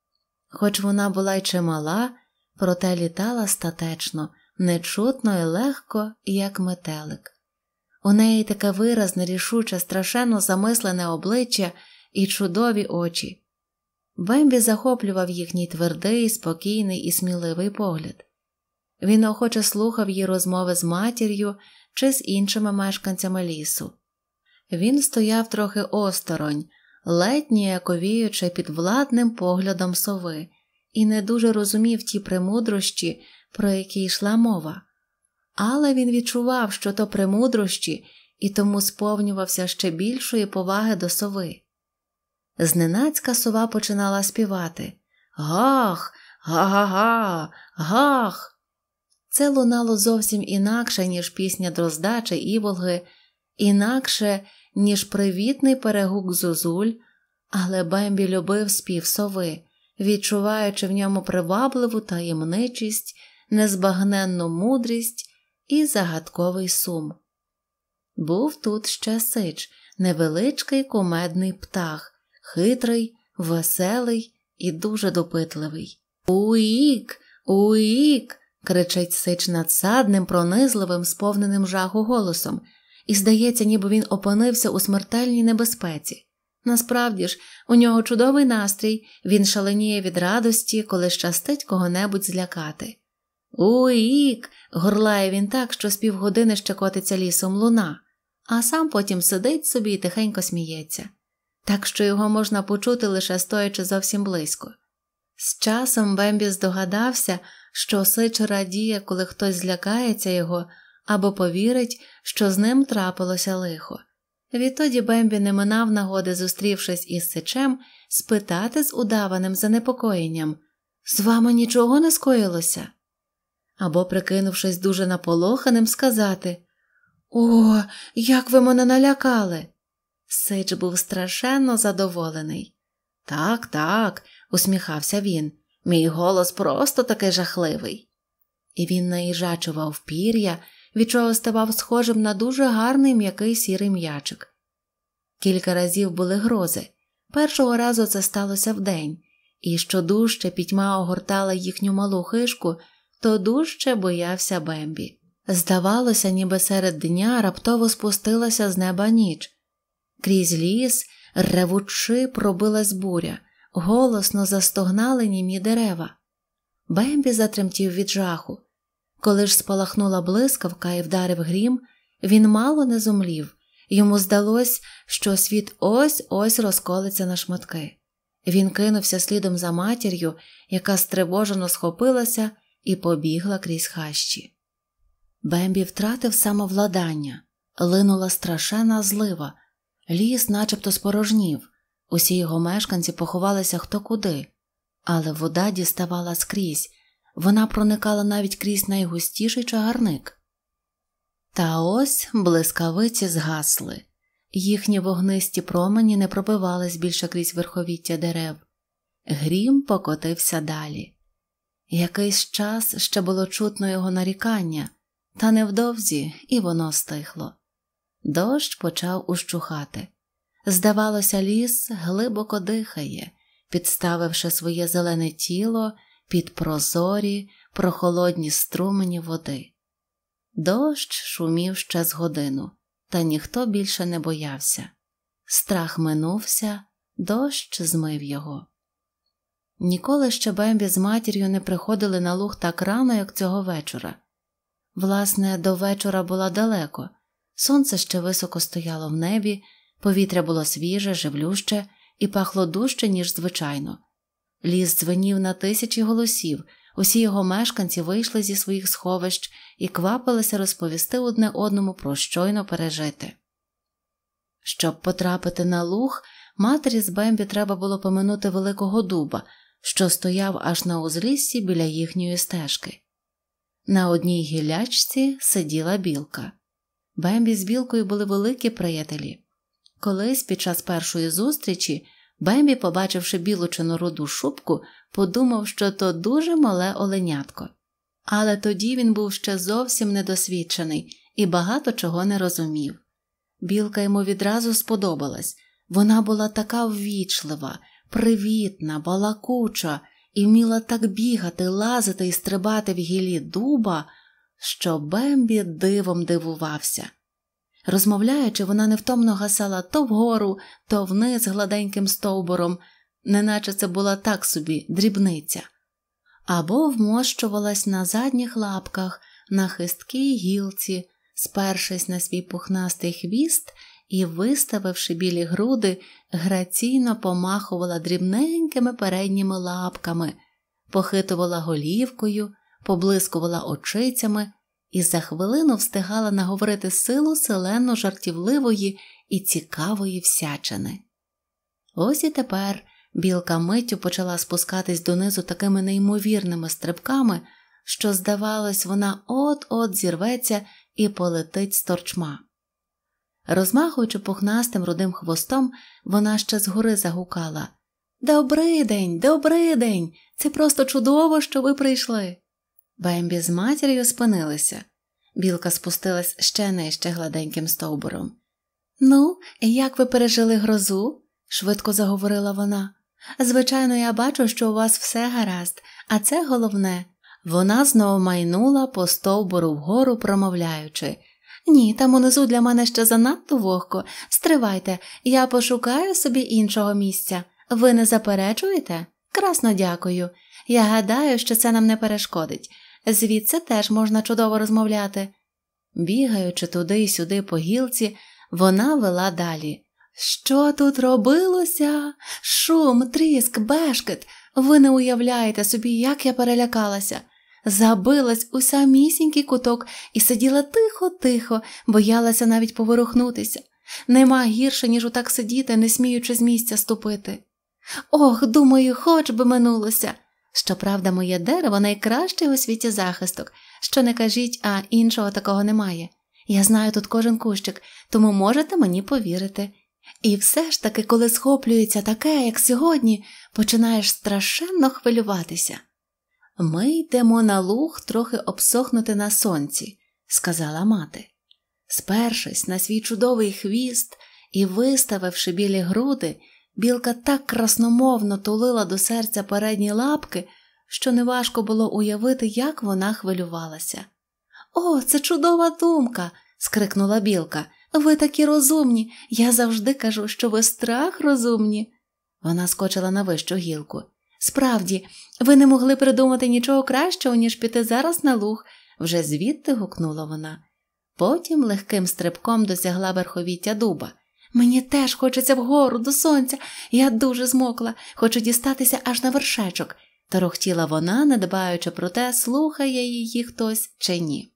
Хоч вона була й чимала, проте літала статечно, нечутно і легко, як метелик. У неї таке виразне, рішуче, страшенно замислене обличчя і чудові очі. Бембі захоплював їхній твердий, спокійний і сміливий погляд. Він охоче слухав її розмови з матір'ю чи з іншими мешканцями лісу. Він стояв трохи осторонь, ледь ніяковіючи під владним поглядом сови, і не дуже розумів ті премудрощі, про які йшла мова. Але він відчував, що то премудрощі, і тому сповнювався ще більшої поваги до сови. Зненацька сова починала співати Гах, га-га-га, гах. Це лунало зовсім інакше, ніж пісня Дроздача Іволги інакше, ніж привітний перегук зозуль, але Бембі любив спів сови, відчуваючи в ньому привабливу таємничість, незбагненну мудрість і загадковий сум. Був тут ще сич, невеличкий кумедний птах, хитрий, веселий і дуже допитливий. Уік, уік. кричить сич надсадним, пронизливим, сповненим жаху голосом і здається, ніби він опинився у смертельній небезпеці. Насправді ж, у нього чудовий настрій, він шаленіє від радості, коли щастить кого-небудь злякати. Уїк. горлає він так, що з півгодини ще котиться лісом луна, а сам потім сидить собі і тихенько сміється, так що його можна почути лише стоячи зовсім близько. З часом Бембі здогадався, що Сич радіє, коли хтось злякається його, або повірить, що з ним трапилося лихо. Відтоді Бембі не минав нагоди, зустрівшись із сичем, спитати з удаваним занепокоєнням з вами нічого не скоїлося? Або, прикинувшись дуже наполоханим, сказати О, як ви мене налякали. Сич був страшенно задоволений. Так, так, усміхався він, мій голос просто такий жахливий. І він наїжачував пір'я, від чого ставав схожим на дуже гарний м'який сірий м'ячик. Кілька разів були грози. Першого разу це сталося вдень, і що дужче пітьма огортала їхню малу хишку, то дужче боявся Бембі. Здавалося, ніби серед дня раптово спустилася з неба ніч. Крізь ліс, ревучи, пробилась буря, голосно застогнали німі дерева. Бембі затремтів від жаху. Коли ж спалахнула блискавка і вдарив грім, він мало не зумлів, йому здалось, що світ ось ось розколиться на шматки. Він кинувся слідом за матір'ю, яка стривожено схопилася і побігла крізь хащі. Бембі втратив самовладання, линула страшенна злива, ліс, начебто, спорожнів, усі його мешканці поховалися хто куди, але вода діставала скрізь. Вона проникала навіть крізь найгустіший чагарник. Та ось блискавиці згасли, їхні вогнисті промені не пробивались більше крізь верховіття дерев, грім покотився далі. Якийсь час ще було чутно його нарікання, та невдовзі і воно стихло. Дощ почав ущухати. Здавалося, ліс глибоко дихає, підставивши своє зелене тіло під прозорі, прохолодні струмені води. Дощ шумів ще з годину, та ніхто більше не боявся. Страх минувся, дощ змив його. Ніколи ще Бембі з матір'ю не приходили на луг так рано, як цього вечора. Власне, до вечора була далеко, сонце ще високо стояло в небі, повітря було свіже, живлюще і пахло дужче, ніж звичайно. Ліс дзвенів на тисячі голосів, усі його мешканці вийшли зі своїх сховищ і квапилися розповісти одне одному про щойно пережити. Щоб потрапити на луг, матері з Бембі треба було поминути Великого Дуба, що стояв аж на узліссі біля їхньої стежки. На одній гілячці сиділа білка. Бембі з білкою були великі приятелі. Колись під час першої зустрічі Бембі, побачивши білу чорнороду шубку, подумав, що то дуже мале оленятко. Але тоді він був ще зовсім недосвідчений і багато чого не розумів. Білка йому відразу сподобалась вона була така ввічлива, привітна, балакуча і вміла так бігати, лазити і стрибати в гілі дуба, що Бембі дивом дивувався. Розмовляючи, вона невтомно гасала то вгору, то вниз гладеньким стовбуром, неначе це була так собі дрібниця, або вмощувалась на задніх лапках, на хисткій гілці, спершись на свій пухнастий хвіст і, виставивши білі груди, граційно помахувала дрібненькими передніми лапками, похитувала голівкою, поблискувала очицями і за хвилину встигала наговорити силу селену жартівливої і цікавої всячини. Ось і тепер білка миттю почала спускатись донизу такими неймовірними стрибками, що, здавалось, вона от-от зірветься і полетить з торчма. Розмахуючи пухнастим рудим хвостом, вона ще згори загукала Добрий день, добрий день! Це просто чудово, що ви прийшли. Бембі з матір'ю спинилися. Білка спустилась ще нижче гладеньким стовбуром. Ну, як ви пережили грозу? швидко заговорила вона. Звичайно, я бачу, що у вас все гаразд, а це головне. Вона знову майнула по стовбуру вгору, промовляючи ні, там унизу для мене ще занадто вогко. Стривайте, я пошукаю собі іншого місця. Ви не заперечуєте? Красно дякую. Я гадаю, що це нам не перешкодить звідси теж можна чудово розмовляти. Бігаючи туди й сюди по гілці, вона вела далі. Що тут робилося? Шум, тріск, бешкет. Ви не уявляєте собі, як я перелякалася. Забилась у самісінький куток і сиділа тихо-тихо, боялася навіть поворухнутися. Нема гірше, ніж отак сидіти, не сміючи з місця ступити. Ох, думаю, хоч би минулося. Щоправда, моє дерево найкращий у світі захисток, що не кажіть, а іншого такого немає. Я знаю тут кожен кущик, тому можете мені повірити. І все ж таки, коли схоплюється таке, як сьогодні, починаєш страшенно хвилюватися. Ми йдемо на луг трохи обсохнути на сонці, сказала мати. Спершись на свій чудовий хвіст і виставивши білі груди, Білка так красномовно тулила до серця передні лапки, що неважко було уявити, як вона хвилювалася. О, це чудова думка. скрикнула білка. Ви такі розумні. Я завжди кажу, що ви страх розумні. Вона скочила на вищу гілку. Справді, ви не могли придумати нічого кращого, ніж піти зараз на луг, вже звідти гукнула вона. Потім легким стрибком досягла верховіття дуба. Мені теж хочеться вгору до сонця, я дуже змокла, хочу дістатися аж на вершечок, торохтіла вона, не дбаючи про те, слухає її хтось чи ні.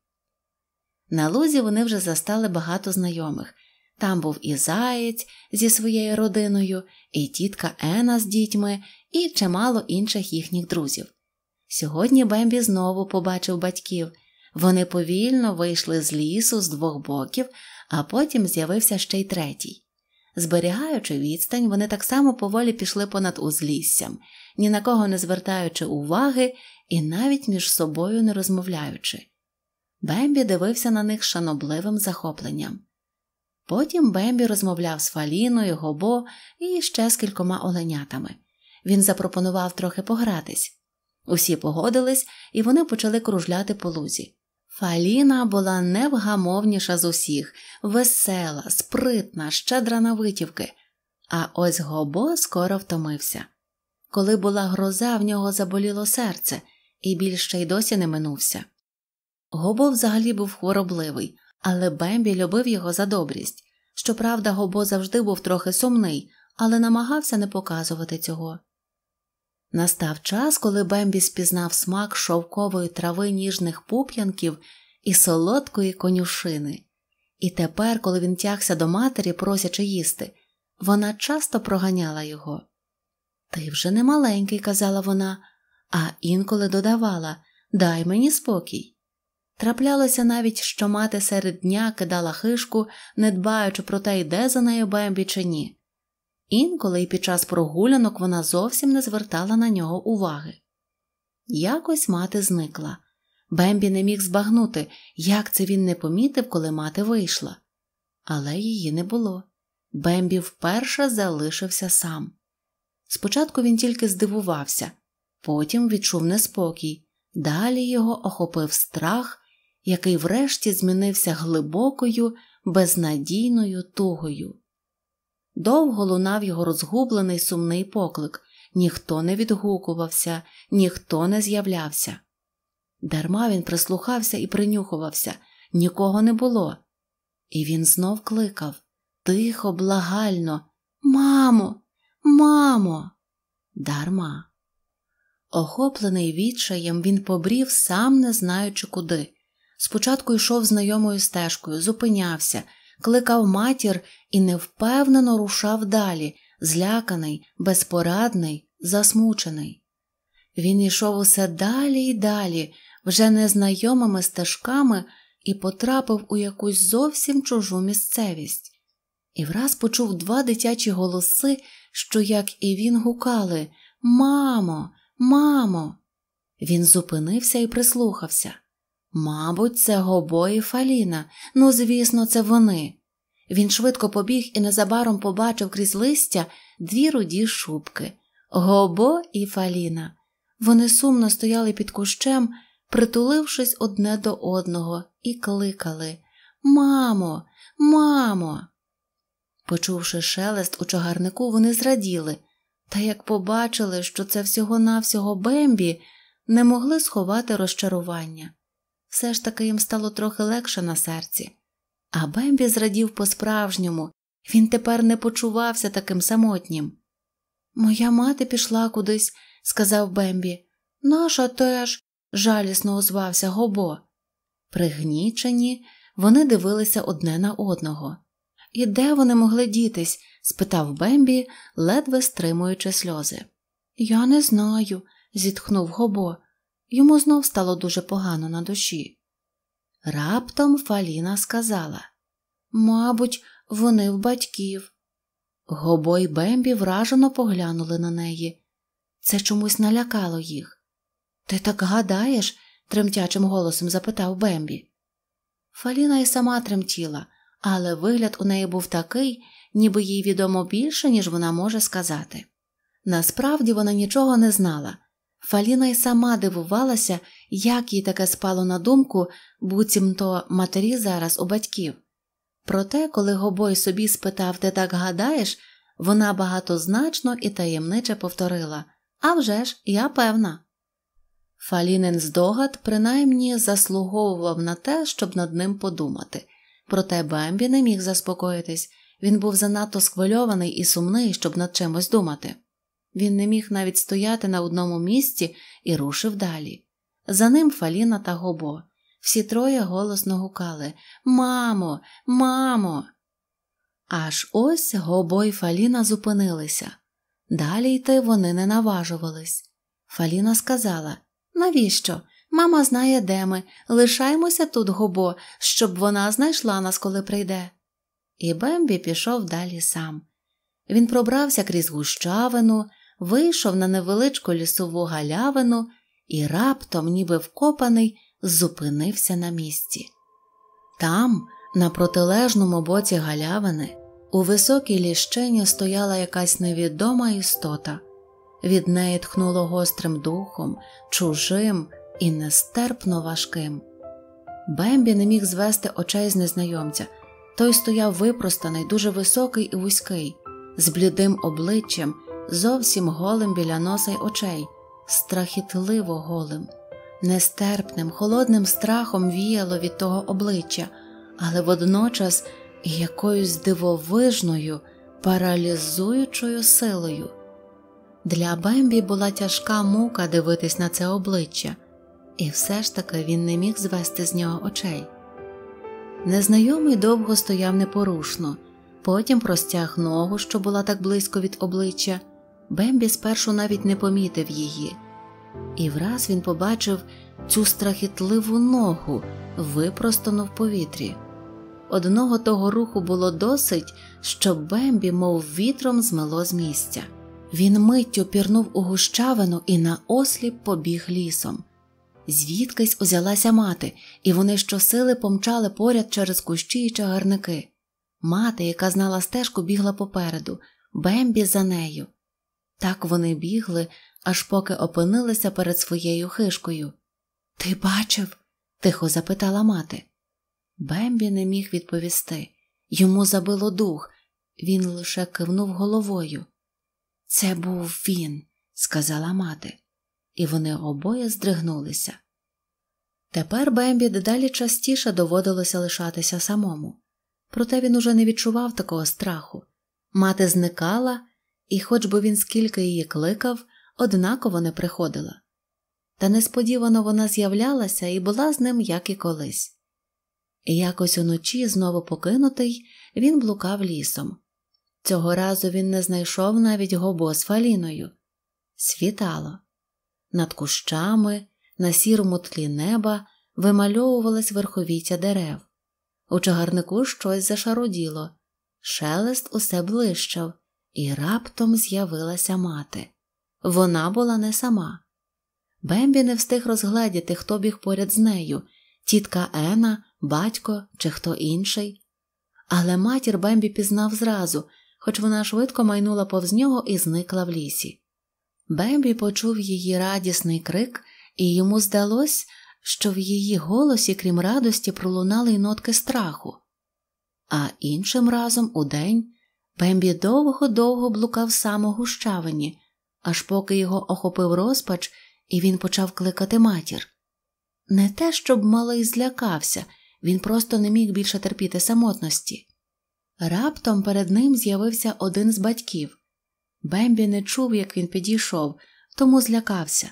На лузі вони вже застали багато знайомих. Там був і заєць зі своєю родиною, і тітка Ена з дітьми, і чимало інших їхніх друзів. Сьогодні Бембі знову побачив батьків. Вони повільно вийшли з лісу з двох боків, а потім з'явився ще й третій. Зберігаючи відстань, вони так само поволі пішли понад узліссям, ні на кого не звертаючи уваги і навіть між собою не розмовляючи. Бембі дивився на них шанобливим захопленням. Потім Бембі розмовляв з Фаліною, Гобо і ще з кількома оленятами. Він запропонував трохи погратись. Усі погодились, і вони почали кружляти по лузі. Фаліна була невгамовніша з усіх, весела, спритна, щедра на витівки, а ось Гобо скоро втомився. Коли була гроза, в нього заболіло серце, і більше й досі не минувся. Гобо взагалі був хворобливий, але Бембі любив його за добрість. Щоправда, Гобо завжди був трохи сумний, але намагався не показувати цього. Настав час, коли Бембі спізнав смак шовкової трави ніжних пуп'янків і солодкої конюшини. І тепер, коли він тягся до матері, просячи їсти, вона часто проганяла його. Ти вже не маленький, казала вона, а інколи додавала Дай мені спокій. Траплялося навіть, що мати серед дня кидала хишку, не дбаючи про те, йде за нею Бембі чи ні. Інколи і під час прогулянок вона зовсім не звертала на нього уваги. Якось мати зникла. Бембі не міг збагнути, як це він не помітив, коли мати вийшла. Але її не було. Бембі вперше залишився сам. Спочатку він тільки здивувався, потім відчув неспокій, далі його охопив страх, який врешті змінився глибокою, безнадійною тугою. Довго лунав його розгублений сумний поклик. Ніхто не відгукувався, ніхто не з'являвся. Дарма він прислухався і принюхувався, нікого не було. І він знов кликав тихо, благально Мамо, мамо, дарма. Охоплений відчаєм, він побрів, сам не знаючи куди. Спочатку йшов знайомою стежкою, зупинявся, кликав матір і невпевнено рушав далі, зляканий, безпорадний, засмучений. Він йшов усе далі і далі, вже незнайомими стежками, і потрапив у якусь зовсім чужу місцевість. І враз почув два дитячі голоси, що, як і він, гукали Мамо, мамо. Він зупинився і прислухався. Мабуть, це Гобо і Фаліна, ну, звісно, це вони. Він швидко побіг і незабаром побачив крізь листя дві руді шубки Гобо і Фаліна. Вони сумно стояли під кущем, притулившись одне до одного, і кликали Мамо, мамо. Почувши шелест у чагарнику, вони зраділи, та як побачили, що це всього-навсього Бембі, не могли сховати розчарування все ж таки їм стало трохи легше на серці. А Бембі зрадів по-справжньому, він тепер не почувався таким самотнім. Моя мати пішла кудись, сказав Бембі. Наша теж, жалісно озвався Гобо. Пригнічені, вони дивилися одне на одного. І де вони могли дітись? спитав Бембі, ледве стримуючи сльози. Я не знаю, зітхнув Гобо. Йому знов стало дуже погано на душі. Раптом Фаліна сказала Мабуть, вони в батьків. Гобо й Бембі вражено поглянули на неї. Це чомусь налякало їх. Ти так гадаєш? тремтячим голосом запитав Бембі. Фаліна і сама тремтіла, але вигляд у неї був такий, ніби їй відомо більше, ніж вона може сказати. Насправді вона нічого не знала. Фаліна й сама дивувалася, як їй таке спало на думку, буцімто матері зараз у батьків. Проте, коли Гобой собі спитав ти так гадаєш, вона багатозначно і таємниче повторила «А вже ж, я певна. Фалінин здогад принаймні заслуговував на те, щоб над ним подумати. Проте Бембі не міг заспокоїтись він був занадто схвильований і сумний, щоб над чимось думати. Він не міг навіть стояти на одному місці і рушив далі. За ним Фаліна та Гобо. Всі троє голосно гукали Мамо, мамо. Аж ось Гобо і Фаліна зупинилися. Далі йти вони не наважувались. Фаліна сказала Навіщо? Мама знає, де ми. Лишаймося тут, Гобо, щоб вона знайшла нас, коли прийде. І Бембі пішов далі сам. Він пробрався крізь гущавину вийшов на невеличку лісову галявину і раптом, ніби вкопаний, зупинився на місці. Там, на протилежному боці галявини, у високій ліщині стояла якась невідома істота, від неї тхнуло гострим духом, чужим і нестерпно важким. Бембі не міг звести очей з незнайомця. Той стояв випростаний, дуже високий і вузький, з блідим обличчям зовсім голим біля носа й очей, страхітливо голим, нестерпним, холодним страхом віяло від того обличчя, але водночас якоюсь дивовижною, паралізуючою силою. Для Бембі була тяжка мука дивитись на це обличчя, і все ж таки він не міг звести з нього очей. Незнайомий довго стояв непорушно, потім простяг ногу, що була так близько від обличчя, Бембі спершу навіть не помітив її, і враз він побачив цю страхітливу ногу, випростану в повітрі. Одного того руху було досить, що Бембі, мов вітром, змело з місця. Він миттю пірнув у гущавину і наосліп побіг лісом. Звідкись узялася мати, і вони щосили помчали поряд через кущі і чагарники. Мати, яка знала стежку, бігла попереду, Бембі за нею. Так вони бігли, аж поки опинилися перед своєю хишкою. Ти бачив? тихо запитала мати. Бембі не міг відповісти. Йому забило дух, він лише кивнув головою. Це був він, сказала мати, і вони обоє здригнулися. Тепер Бембі дедалі частіше доводилося лишатися самому, проте він уже не відчував такого страху. Мати зникала, і, хоч би він скільки її кликав, однаково не приходила. Та несподівано вона з'являлася і була з ним, як і колись. І якось уночі, знову покинутий, він блукав лісом. Цього разу він не знайшов навіть гобо з фаліною. Світало. Над кущами, на сірому тлі неба вимальовувалось верховіття дерев. У чагарнику щось зашароділо, шелест усе блищав. І раптом з'явилася мати. Вона була не сама. Бембі не встиг розгледіти, хто біг поряд з нею тітка Ена, батько чи хто інший. Але матір Бембі пізнав зразу, хоч вона швидко майнула повз нього і зникла в лісі. Бембі почув її радісний крик, і йому здалось, що в її голосі, крім радості, пролунали й нотки страху. А іншим разом у день Пембі довго-довго блукав сам у гущавині, аж поки його охопив розпач, і він почав кликати матір. Не те, щоб малий злякався, він просто не міг більше терпіти самотності. Раптом перед ним з'явився один з батьків. Бембі не чув, як він підійшов, тому злякався.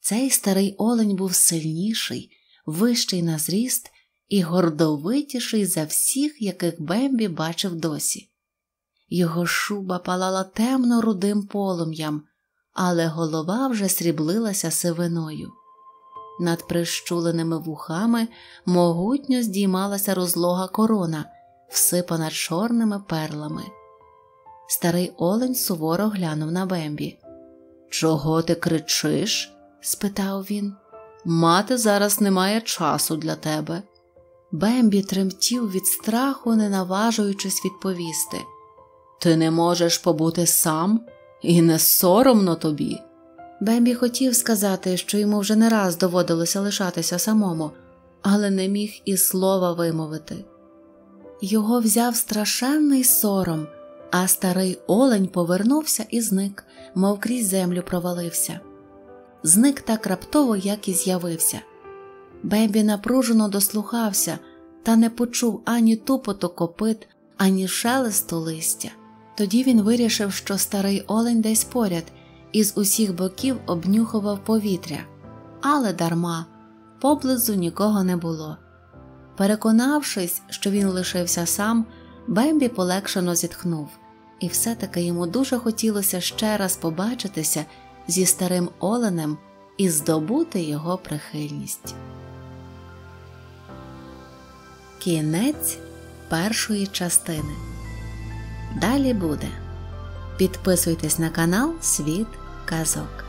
Цей старий олень був сильніший, вищий на зріст і гордовитіший за всіх, яких Бембі бачив досі. Його шуба палала темно рудим полум'ям, але голова вже сріблилася сивиною. Над прищуленими вухами могутньо здіймалася розлога корона, всипана чорними перлами. Старий олень суворо глянув на Бембі. Чого ти кричиш? спитав він. Мати зараз немає часу для тебе. Бембі тремтів від страху, не наважуючись відповісти. Ти не можеш побути сам, і не соромно тобі. Бембі хотів сказати, що йому вже не раз доводилося лишатися самому, але не міг і слова вимовити. Його взяв страшенний сором, а старий олень повернувся і зник, мов крізь землю провалився. Зник так раптово, як і з'явився. Бембі напружено дослухався та не почув ані тупоту копит, ані шелесту листя. Тоді він вирішив, що старий олень десь поряд і з усіх боків обнюхував повітря, але дарма поблизу нікого не було. Переконавшись, що він лишився сам, Бембі полегшено зітхнув, і все-таки йому дуже хотілося ще раз побачитися зі старим оленем і здобути його прихильність. Кінець першої частини Далі буде. Підписуйтесь на канал Світ Казок.